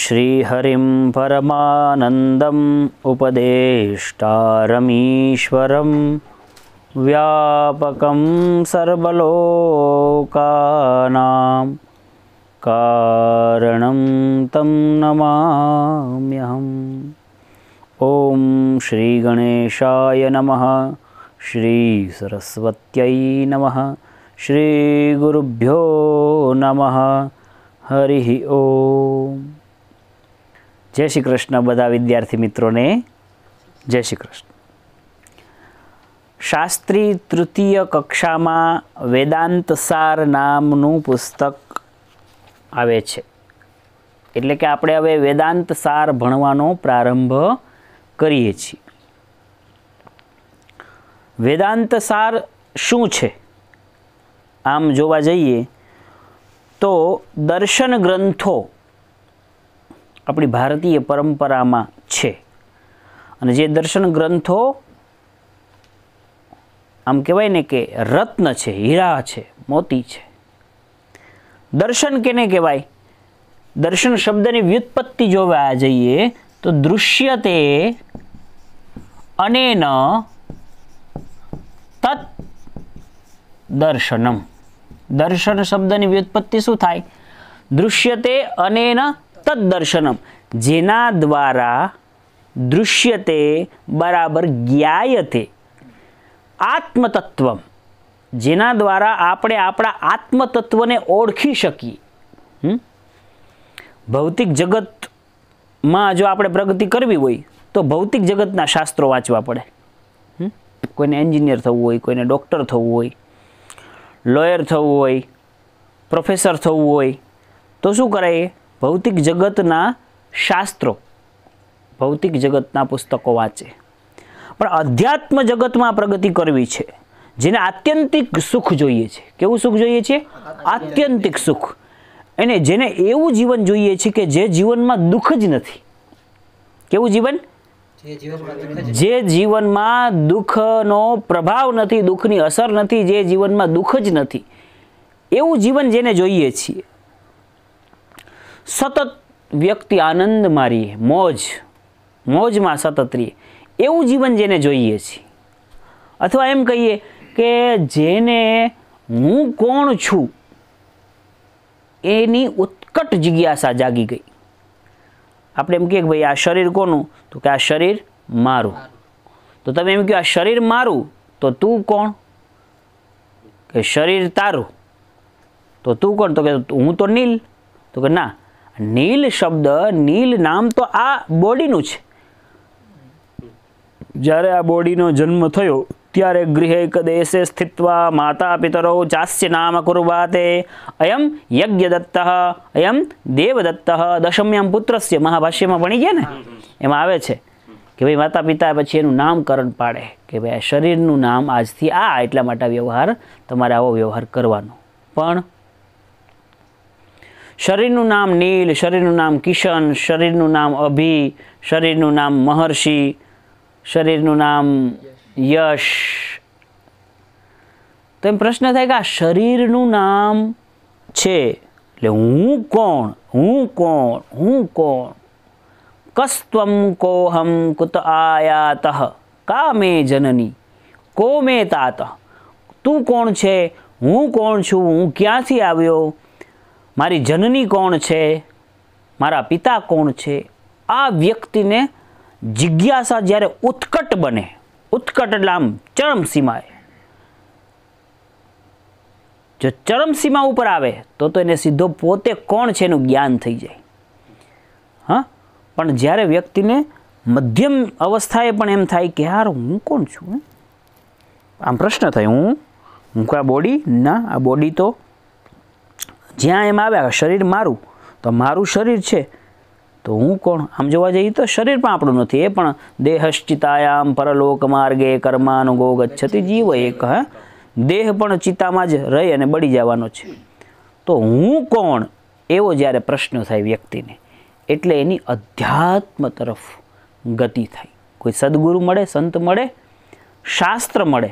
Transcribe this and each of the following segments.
श्रीहरिं परमानन्दम् उपदेष्टारमीश्वरं व्यापकं सर्वलोकानां कारणं तं नमाम्यहम् ॐ श्रीगणेशाय नमः श्रीसरस्वत्यै नमः श्रीगुरुभ्यो नमः हरिः ओम् જય શ્રી કૃષ્ણ બધા વિદ્યાર્થી મિત્રોને જય શ્રી કૃષ્ણ શાસ્ત્રી તૃતીય કક્ષામાં વેદાંતસાર નામનું પુસ્તક આવે છે એટલે કે આપણે હવે વેદાંતસાર ભણવાનો પ્રારંભ કરીએ છીએ વેદાંતસાર શું છે આમ જોવા જઈએ તો દર્શન ગ્રંથો આપણી ભારતીય પરંપરામાં છે અને જે દર્શન ગ્રંથો આમ કહેવાય ને કે રત્ન છે હીરા છે મોતી છે દર્શન કેને કહેવાય દર્શન શબ્દની વ્યુત્પત્તિ જોવા જઈએ તો દૃશ્ય તે અનેન તત દર્શનમ દર્શન શબ્દની વ્યુત્પત્તિ શું થાય દૃશ્ય તે અનેન તદ જેના દ્વારા દૃશ્ય તે બરાબર જ્ઞાયતે આત્મતત્વમ જેના દ્વારા આપણે આપણા આત્મતત્વને ઓળખી શકીએ ભૌતિક જગતમાં જો આપણે પ્રગતિ કરવી હોય તો ભૌતિક જગતના શાસ્ત્રો વાંચવા પડે કોઈને એન્જિનિયર થવું હોય કોઈને ડૉક્ટર થવું હોય લોયર થવું હોય પ્રોફેસર થવું હોય તો શું કરે ભૌતિક જગતના શાસ્ત્રો ભૌતિક જગતના પુસ્તકો વાંચે પણ અધ્યાત્મ જગતમાં પ્રગતિ કરવી છે જેને આત્યંતિક સુખ જોઈએ છે કેવું સુખ જોઈએ છે આત્યંતિક સુખ એને જેને એવું જીવન જોઈએ છે કે જે જીવનમાં દુઃખ જ નથી કેવું જીવન જે જીવનમાં દુઃખનો પ્રભાવ નથી દુઃખની અસર નથી જે જીવનમાં દુઃખ જ નથી એવું જીવન જેને જોઈએ છીએ સતત વ્યક્તિ આનંદ મારીએ મોજ મોજમાં સતત રહીએ એવું જીવન જેને જોઈએ છીએ અથવા એમ કહીએ કે જેને હું કોણ છું એની ઉત્કટ જિજ્ઞાસા જાગી ગઈ આપણે એમ કહીએ કે ભાઈ આ શરીર કોનું તો કે આ શરીર મારું તો તમે એમ કહો આ શરીર મારું તો તું કોણ કે શરીર તારું તો તું કોણ તો કે હું તો નીલ તો કે ના નીલ શબ્દ નીલ નામ તો આ બોડીનું છે જ્યારે આ બોડીનો જન્મ થયો ત્યારે ગૃહે દેશે સ્થિત્વા માતા પિતરો ચાસ્ય નામ કુર્વાતે અયમ યજ્ઞ યજ્ઞદત્ત અયમ દેવદત્ત દશમ્યામ પુત્રસ્ય મહાભાષ્યમાં ભણી ગયા ને એમાં આવે છે કે ભાઈ માતા પિતા પછી એનું નામકરણ પાડે કે ભાઈ આ શરીરનું નામ આજથી આ એટલા માટે વ્યવહાર તમારે આવો વ્યવહાર કરવાનો પણ શરીરનું નામ નીલ શરીરનું નામ કિશન શરીરનું નામ અભિ શરીરનું નામ મહર્ષિ શરીરનું નામ યશ તો એમ પ્રશ્ન થાય કે આ શરીરનું નામ છે એટલે હું કોણ હું કોણ હું કોણ કસ્તમ કોહમ કુત આયાત કા મે જનની કો મે તાત તું કોણ છે હું કોણ છું હું ક્યાંથી આવ્યો મારી જનની કોણ છે મારા પિતા કોણ છે આ વ્યક્તિને જિજ્ઞાસા જ્યારે ઉત્કટ બને ઉત્કટ એટલે આમ ચરમસીમાએ જો ચરમસીમા ઉપર આવે તો તો એને સીધો પોતે કોણ છે એનું જ્ઞાન થઈ જાય હા પણ જ્યારે વ્યક્તિને મધ્યમ અવસ્થાએ પણ એમ થાય કે યાર હું કોણ છું આમ પ્રશ્ન થાય હું હું આ બોડી ના આ બોડી તો જ્યાં એમ આવ્યા શરીર મારું તો મારું શરીર છે તો હું કોણ આમ જોવા જઈએ તો શરીર પણ આપણું નથી એ પણ દેહશ્ચિતાયામ પરલોક માર્ગે કર્માનુગો ગચ્છતિ જીવ એક હા દેહ પણ ચિતામાં જ રહી અને બળી જવાનો છે તો હું કોણ એવો જ્યારે પ્રશ્ન થાય વ્યક્તિને એટલે એની અધ્યાત્મ તરફ ગતિ થાય કોઈ સદગુરુ મળે સંત મળે શાસ્ત્ર મળે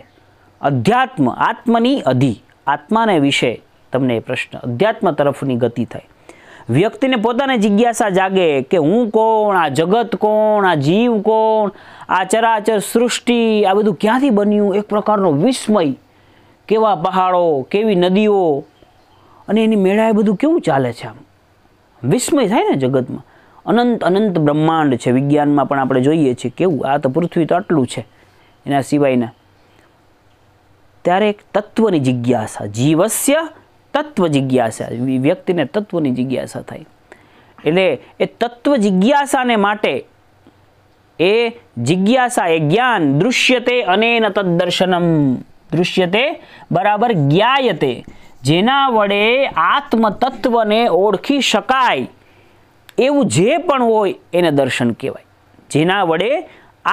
અધ્યાત્મ આત્મની અધિ આત્માને વિશે તમને એ પ્રશ્ન અધ્યાત્મ તરફની ગતિ થાય વ્યક્તિને પોતાને જિજ્ઞાસા જાગે કે હું કોણ આ જગત કોણ આ જીવ કોણ આ ચરાચર સૃષ્ટિ આ બધું ક્યાંથી બન્યું એક પ્રકારનો વિસ્મય કેવા પહાડો કેવી નદીઓ અને એની મેળાએ બધું કેવું ચાલે છે આમ વિસ્મય થાય ને જગતમાં અનંત અનંત બ્રહ્માંડ છે વિજ્ઞાનમાં પણ આપણે જોઈએ છીએ કેવું આ તો પૃથ્વી તો આટલું છે એના સિવાયના ત્યારે એક તત્વની જિજ્ઞાસા જીવસ્ય તત્વ જિજ્ઞાસા વ્યક્તિને તત્વની જિજ્ઞાસા થાય એટલે એ તત્વ જિજ્ઞાસાને માટે એ જિજ્ઞાસા એ જ્ઞાન દૃશ્યતે અનેન તદ્દર્શનમ દૃશ્યતે બરાબર જ્ઞાયતે જેના વડે આત્મતત્વને ઓળખી શકાય એવું જે પણ હોય એને દર્શન કહેવાય જેના વડે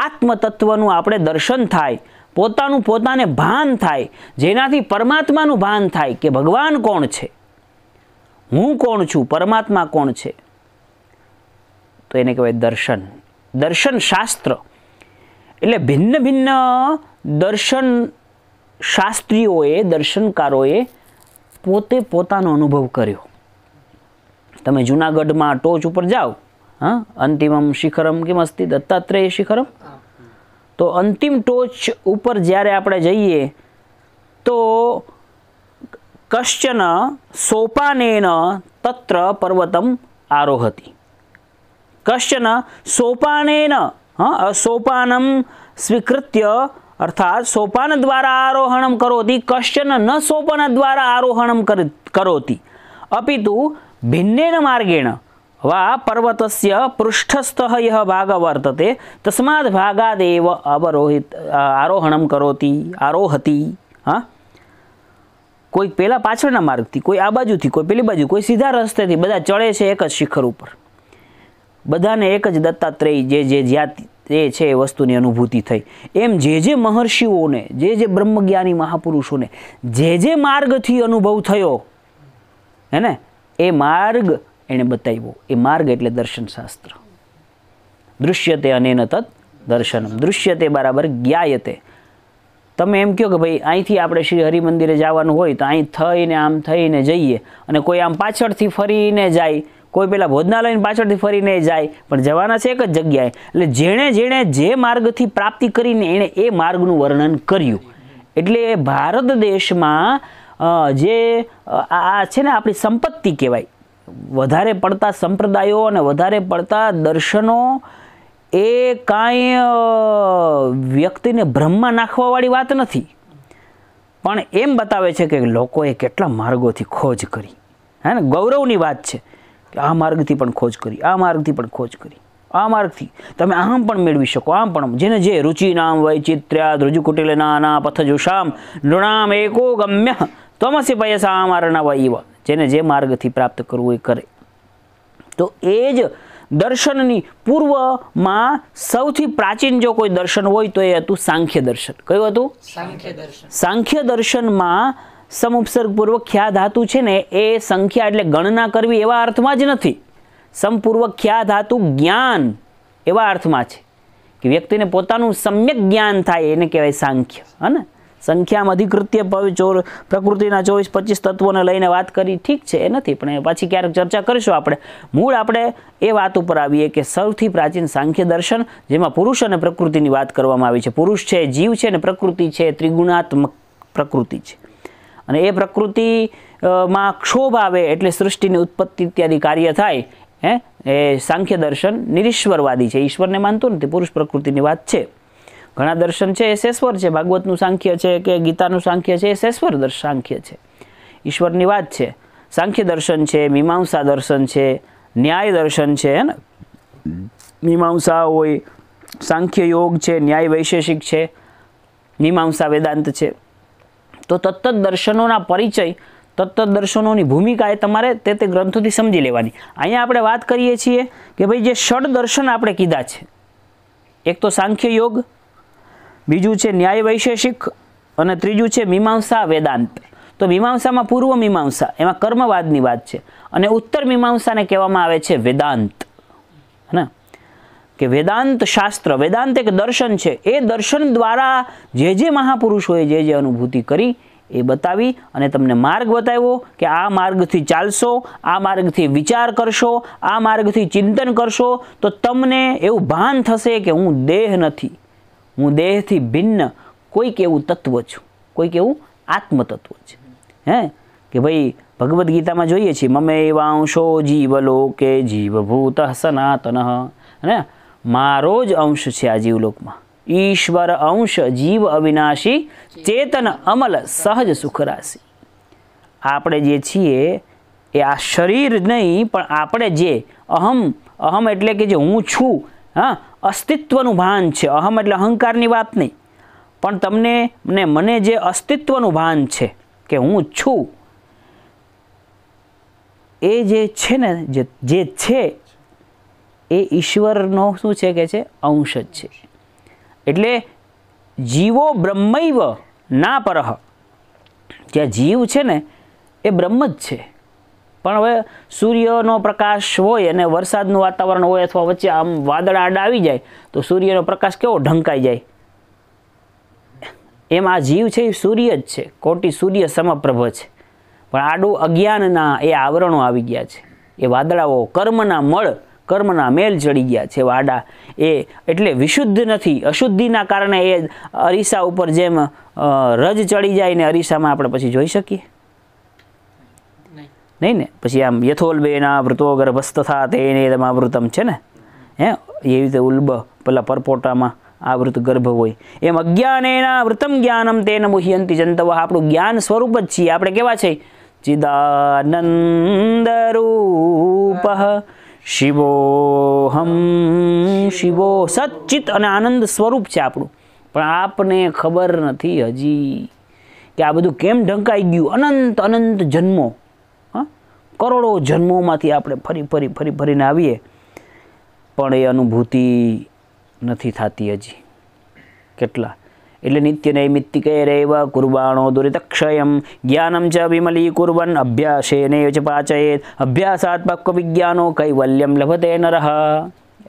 આત્મતત્વનું આપણે દર્શન થાય પોતાનું પોતાને ભાન થાય જેનાથી પરમાત્માનું ભાન થાય કે ભગવાન કોણ છે હું કોણ છું પરમાત્મા કોણ છે તો એને કહેવાય દર્શન દર્શન શાસ્ત્ર એટલે ભિન્ન ભિન્ન દર્શન શાસ્ત્રીઓએ દર્શનકારોએ પોતે પોતાનો અનુભવ કર્યો તમે જુનાગઢમાં ટોચ ઉપર જાઓ હા અંતિમમ શિખરમ કિમ અસ્તિ દત્તાત્રેય શિખરમ તો અંતિમ ટોચ ઉપર જ્યારે આપણે જઈએ તો કશ્ચન સોપાનેન તત્ર પર્વતમ આરોહતી કશ્ચન સોપાનેન સોપાનમ સ્વીકૃત્ય અર્થાત સોપાન દ્વારા આરોહણમ કરોતી કશ્ચન ન સોપાન દ્વારા આરોહણમ કરોતી અપિતુ ભિન્નેન માર્ગેણ વા પર્વતસ્ય पृष्ठस्थः यः भागः वर्तते तस्मात् भागादेव अवरोहित આરોહણમ કરોતી આરોહતી હા કોઈ પહેલાં પાછળના માર્ગથી કોઈ આ બાજુથી કોઈ પેલી બાજુ કોઈ સીધા રસ્તેથી બધા ચડે છે એક જ શિખર ઉપર બધાને એક જ દત્તાત્રેય જે જે જ્યાં એ છે એ વસ્તુની અનુભૂતિ થઈ એમ જે જે મહર્ષિઓને જે જે બ્રહ્મજ્ઞાની મહાપુરુષોને જે જે માર્ગથી અનુભવ થયો હે ને એ માર્ગ એણે બતાવ્યો એ માર્ગ એટલે દર્શનશાસ્ત્ર દૃશ્ય દૃશ્યતે અનેન તત્ દર્શનમ તે બરાબર જ્ઞાય તે તમે એમ કહો કે ભાઈ અહીંથી આપણે શ્રી હરિમંદિરે જવાનું હોય તો અહીં થઈને આમ થઈને જઈએ અને કોઈ આમ પાછળથી ફરીને જાય કોઈ પેલા ભોજનાલયની પાછળથી ફરીને જાય પણ જવાના છે એક જ જગ્યાએ એટલે જેણે જેણે જે માર્ગથી પ્રાપ્તિ કરીને એણે એ માર્ગનું વર્ણન કર્યું એટલે ભારત દેશમાં જે આ છે ને આપણી સંપત્તિ કહેવાય વધારે પડતા સંપ્રદાયો અને વધારે પડતા દર્શનો એ કાંઈ વ્યક્તિને ભ્રમમાં નાખવાવાળી વાત નથી પણ એમ બતાવે છે કે લોકોએ કેટલા માર્ગોથી ખોજ કરી હે ને ગૌરવની વાત છે કે આ માર્ગથી પણ ખોજ કરી આ માર્ગથી પણ ખોજ કરી આ માર્ગથી તમે આમ પણ મેળવી શકો આમ પણ જેને જે રુચિ નામ વૈચિત્ર્યા ધ્રુજુ કુટિલ નાના પથજુષામ નૃણામ એકો ગમ્ય તમસી આ આમારણા વા જેને જે માર્ગથી પ્રાપ્ત કરવું એ કરે તો એ જ દર્શનની પૂર્વમાં સૌથી પ્રાચીન જો કોઈ દર્શન હોય તો એ હતું સાંખ્ય દર્શન કયું હતું સાંખ્ય દર્શન સાંખ્ય દર્શનમાં સમુપસર્ગપૂર્વક ખ્યા ધાતુ છે ને એ સંખ્યા એટલે ગણના કરવી એવા અર્થમાં જ નથી સમપૂર્વક ખ્યા ધાતુ જ્ઞાન એવા અર્થમાં છે કે વ્યક્તિને પોતાનું સમ્યક જ્ઞાન થાય એને કહેવાય સાંખ્ય હા ને સંખ્યામાં અધિકૃત્ય ચોર પ્રકૃતિના ચોવીસ પચીસ તત્વોને લઈને વાત કરી ઠીક છે એ નથી પણ પાછી ક્યારેક ચર્ચા કરીશું આપણે મૂળ આપણે એ વાત ઉપર આવીએ કે સૌથી પ્રાચીન સાંખ્ય દર્શન જેમાં પુરુષ અને પ્રકૃતિની વાત કરવામાં આવી છે પુરુષ છે જીવ છે અને પ્રકૃતિ છે ત્રિગુણાત્મક પ્રકૃતિ છે અને એ પ્રકૃતિમાં ક્ષોભ આવે એટલે સૃષ્ટિની ઉત્પત્તિ ઇત્યાદि કાર્ય થાય હે એ સાંખ્ય દર્શન નિરીશ્વરવાદી છે ઈશ્વરને માનતું નથી પુરુષ પ્રકૃતિની વાત છે ઘણા દર્શન છે એ શેશ્વર છે ભાગવતનું સાંખ્ય છે કે ગીતાનું સાંખ્ય છે એ શેશ્વર દર્શ સાંખ્ય છે ઈશ્વરની વાત છે સાંખ્ય દર્શન છે મીમાંસા દર્શન છે ન્યાય દર્શન છે ને મીમાંસા હોય સાંખ્ય યોગ છે ન્યાય વૈશેષિક છે મીમાંસા વેદાંત છે તો તત્ત દર્શનોના પરિચય તત્ત દર્શનોની ભૂમિકા એ તમારે તે તે ગ્રંથોથી સમજી લેવાની અહીંયા આપણે વાત કરીએ છીએ કે ભાઈ જે ષડ દર્શન આપણે કીધા છે એક તો સાંખ્ય યોગ બીજું છે ન્યાય વૈશેષિક અને ત્રીજું છે મીમાંસા વેદાંત તો મીમાંસામાં પૂર્વ મીમાંસા એમાં કર્મવાદની વાત છે અને ઉત્તર મીમાંસાને કહેવામાં આવે છે વેદાંત હે કે વેદાંત શાસ્ત્ર વેદાંત એક દર્શન છે એ દર્શન દ્વારા જે જે મહાપુરુષોએ જે જે અનુભૂતિ કરી એ બતાવી અને તમને માર્ગ બતાવ્યો કે આ માર્ગથી ચાલશો આ માર્ગથી વિચાર કરશો આ માર્ગથી ચિંતન કરશો તો તમને એવું ભાન થશે કે હું દેહ નથી હું દેહથી ભિન્ન કોઈક એવું તત્વ છું કોઈક એવું આત્મતત્વ છે હે કે ભાઈ ભગવદ્ ગીતામાં જોઈએ છીએ મમે વાંશો જીવલોકે જીવભૂત સનાતન હે મારો જ અંશ છે આ જીવલોકમાં ઈશ્વર અંશ જીવ અવિનાશી ચેતન અમલ સહજ સુખરાશી આપણે જે છીએ એ આ શરીર નહીં પણ આપણે જે અહમ અહમ એટલે કે જે હું છું હા અસ્તિત્વનું ભાન છે અહમ એટલે અહંકારની વાત નહીં પણ તમને ને મને જે અસ્તિત્વનું ભાન છે કે હું છું એ જે છે ને જે જે છે એ ઈશ્વરનો શું છે કે છે અંશ જ છે એટલે જીવો બ્રહ્મૈવ ના પરહ જ્યાં જીવ છે ને એ બ્રહ્મ જ છે પણ હવે સૂર્યનો પ્રકાશ હોય અને વરસાદનું વાતાવરણ હોય અથવા વચ્ચે આમ વાદળ આડા આવી જાય તો સૂર્યનો પ્રકાશ કેવો ઢંકાઈ જાય એમ આ જીવ છે એ સૂર્ય જ છે કોટી સૂર્ય સમપ્રભ છે પણ આડું અજ્ઞાનના એ આવરણો આવી ગયા છે એ વાદળાઓ કર્મના મળ કર્મના મેલ ચડી ગયા છે વાડા એ એટલે વિશુદ્ધ નથી અશુદ્ધિના કારણે એ અરીસા ઉપર જેમ રજ ચડી જાય ને અરીસામાં આપણે પછી જોઈ શકીએ નહીં ને પછી આમ યથોલ્બેના વૃતો ગર્ભસ્થથા તેને આવૃતમ છે ને હે એવી રીતે ઉલ્બ પેલા પરપોટામાં આવૃત ગર્ભ હોય એમ અજ્ઞાનેના વૃતમ જ્ઞાનમ તેને મુહ્યંતિ જંતવ આપણું જ્ઞાન સ્વરૂપ જ છીએ આપણે કેવા છે ચિદાનંદરૂપ શિવોહમ શિવો સચ્ચિત અને આનંદ સ્વરૂપ છે આપણું પણ આપને ખબર નથી હજી કે આ બધું કેમ ઢંકાઈ ગયું અનંત અનંત જન્મો કરોડો જન્મોમાંથી આપણે ફરી ફરી ફરી ફરીને આવીએ પણ એ અનુભૂતિ નથી થતી હજી કેટલા એટલે નિત્ય નૈમિત્તિકે રેવ કુરબાણો દુરિતક્ષયમ જ્ઞાનમ ચ વિમલી કુર્વન અભ્યાસેને ચ પાચયેત અભ્યાસાત પક્વ વિજ્ઞાનો કૈવલ્યમ લભતે નરહ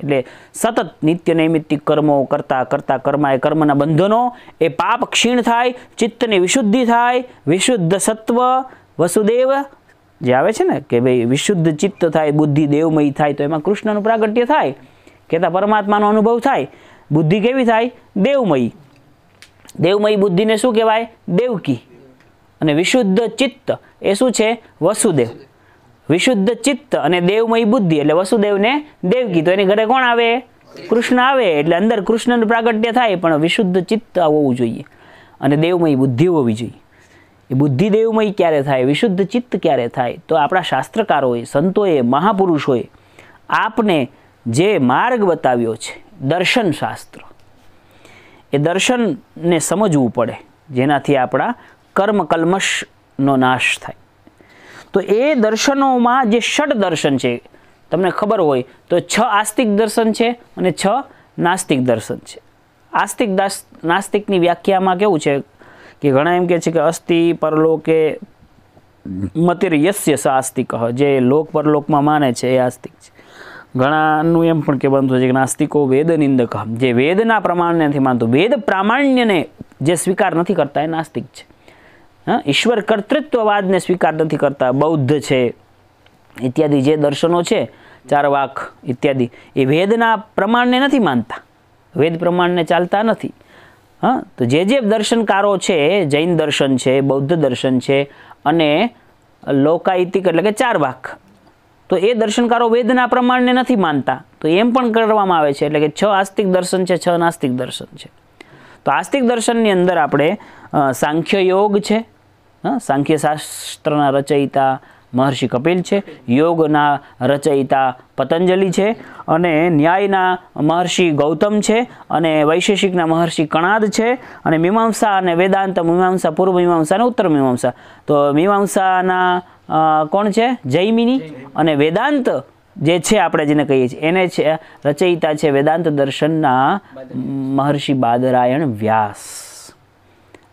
એટલે સતત નિત્ય નૈમિત્તિક કર્મો કરતા કરતા કર્મા એ કર્મના બંધનો એ પાપ ક્ષીણ થાય ચિત્તની વિશુદ્ધિ થાય વિશુદ્ધ સત્વ વસુદેવ જે આવે છે ને કે ભાઈ વિશુદ્ધ ચિત્ત થાય બુદ્ધિ દેવમય થાય તો એમાં કૃષ્ણનું પ્રાગટ્ય થાય કહેતા પરમાત્માનો અનુભવ થાય બુદ્ધિ કેવી થાય દેવમય દેવમય બુદ્ધિને શું કહેવાય દેવકી અને વિશુદ્ધ ચિત્ત એ શું છે વસુદેવ વિશુદ્ધ ચિત્ત અને દેવમય બુદ્ધિ એટલે વસુદેવને દેવકી તો એની ઘરે કોણ આવે કૃષ્ણ આવે એટલે અંદર કૃષ્ણનું પ્રાગટ્ય થાય પણ વિશુદ્ધ ચિત્ત હોવું જોઈએ અને દેવમય બુદ્ધિ હોવી જોઈએ એ બુદ્ધિદેવમય ક્યારે થાય વિશુદ્ધ ચિત્ત ક્યારે થાય તો આપણા શાસ્ત્રકારોએ સંતોએ મહાપુરુષોએ આપને જે માર્ગ બતાવ્યો છે દર્શન શાસ્ત્ર એ દર્શનને સમજવું પડે જેનાથી આપણા કર્મ કલ્મશનો નાશ થાય તો એ દર્શનોમાં જે ષડ દર્શન છે તમને ખબર હોય તો છ આસ્તિક દર્શન છે અને છ નાસ્તિક દર્શન છે આસ્તિક નાસ્તિકની વ્યાખ્યામાં કેવું છે કે ઘણા એમ કહે છે કે અસ્થિ પરલોકે મતિર્યસ્ય સાસ્તિક જે લોક પરલોકમાં માને છે એ આસ્તિક છે ઘણાનું એમ પણ કે કહેવાનું છે કે નાસ્તિકો વેદ નિંદક જે વેદના પ્રમાણને નથી માનતું વેદ પ્રામાણ્યને જે સ્વીકાર નથી કરતા એ નાસ્તિક છે હા ઈશ્વર કર્તૃત્વવાદને સ્વીકાર નથી કરતા બૌદ્ધ છે ઇત્યાદિ જે દર્શનો છે ચારવાક ઇત્યાદિ એ વેદના પ્રમાણને નથી માનતા વેદ પ્રમાણને ચાલતા નથી હા તો જે જે દર્શનકારો છે જૈન દર્શન છે બૌદ્ધ દર્શન છે અને લોકાયતિક એટલે કે ચાર ચારવાક તો એ દર્શનકારો વેદના પ્રમાણને નથી માનતા તો એમ પણ કરવામાં આવે છે એટલે કે છ આસ્તિક દર્શન છે છ નાસ્તિક દર્શન છે તો આસ્તિક દર્શનની અંદર આપણે સાંખ્ય યોગ છે હા સાંખ્ય શાસ્ત્રના રચયિતા મહર્ષિ કપિલ છે યોગના રચયિતા પતંજલિ છે અને ન્યાયના મહર્ષિ ગૌતમ છે અને વૈશેષિકના મહર્ષિ કણાદ છે અને મીમાંસા અને વેદાંત મીમાંસા પૂર્વ મીમાંસા અને ઉત્તર મીમાંસા તો મીમાંસાના કોણ છે જૈમિની અને વેદાંત જે છે આપણે જેને કહીએ છીએ એને છે રચયિતા છે વેદાંત દર્શનના મહર્ષિ બાદરાયણ વ્યાસ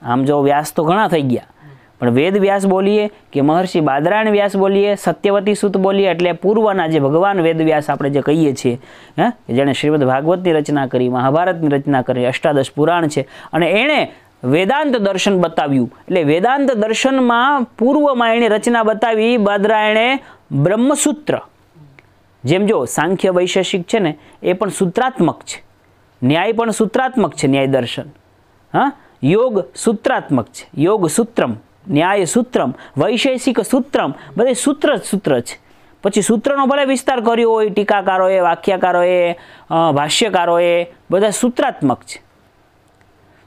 આમ જો વ્યાસ તો ઘણા થઈ ગયા પણ વેદ વ્યાસ બોલીએ કે મહર્ષિ બાદરાયણ વ્યાસ બોલીએ સત્યવતી સુત બોલીએ એટલે પૂર્વના જે ભગવાન વેદ વ્યાસ આપણે જે કહીએ છીએ હે જેણે શ્રીમદ ભાગવતની રચના કરી મહાભારતની રચના કરી અષ્ટાદશ પુરાણ છે અને એણે વેદાંત દર્શન બતાવ્યું એટલે વેદાંત દર્શનમાં પૂર્વમાં એણે રચના બતાવી બાદરાયણે બ્રહ્મસૂત્ર જેમ જો સાંખ્ય વૈશેષિક છે ને એ પણ સૂત્રાત્મક છે ન્યાય પણ સૂત્રાત્મક છે ન્યાય દર્શન હા યોગ સૂત્રાત્મક છે યોગ સૂત્રમ ન્યાય સૂત્રમ વૈશેષિક સૂત્રમ બધે સૂત્ર જ સૂત્ર છે પછી સૂત્રનો ભલે વિસ્તાર કર્યો હોય ટીકાકારોએ વાક્યકારોએ ભાષ્યકારોએ બધા સૂત્રાત્મક છે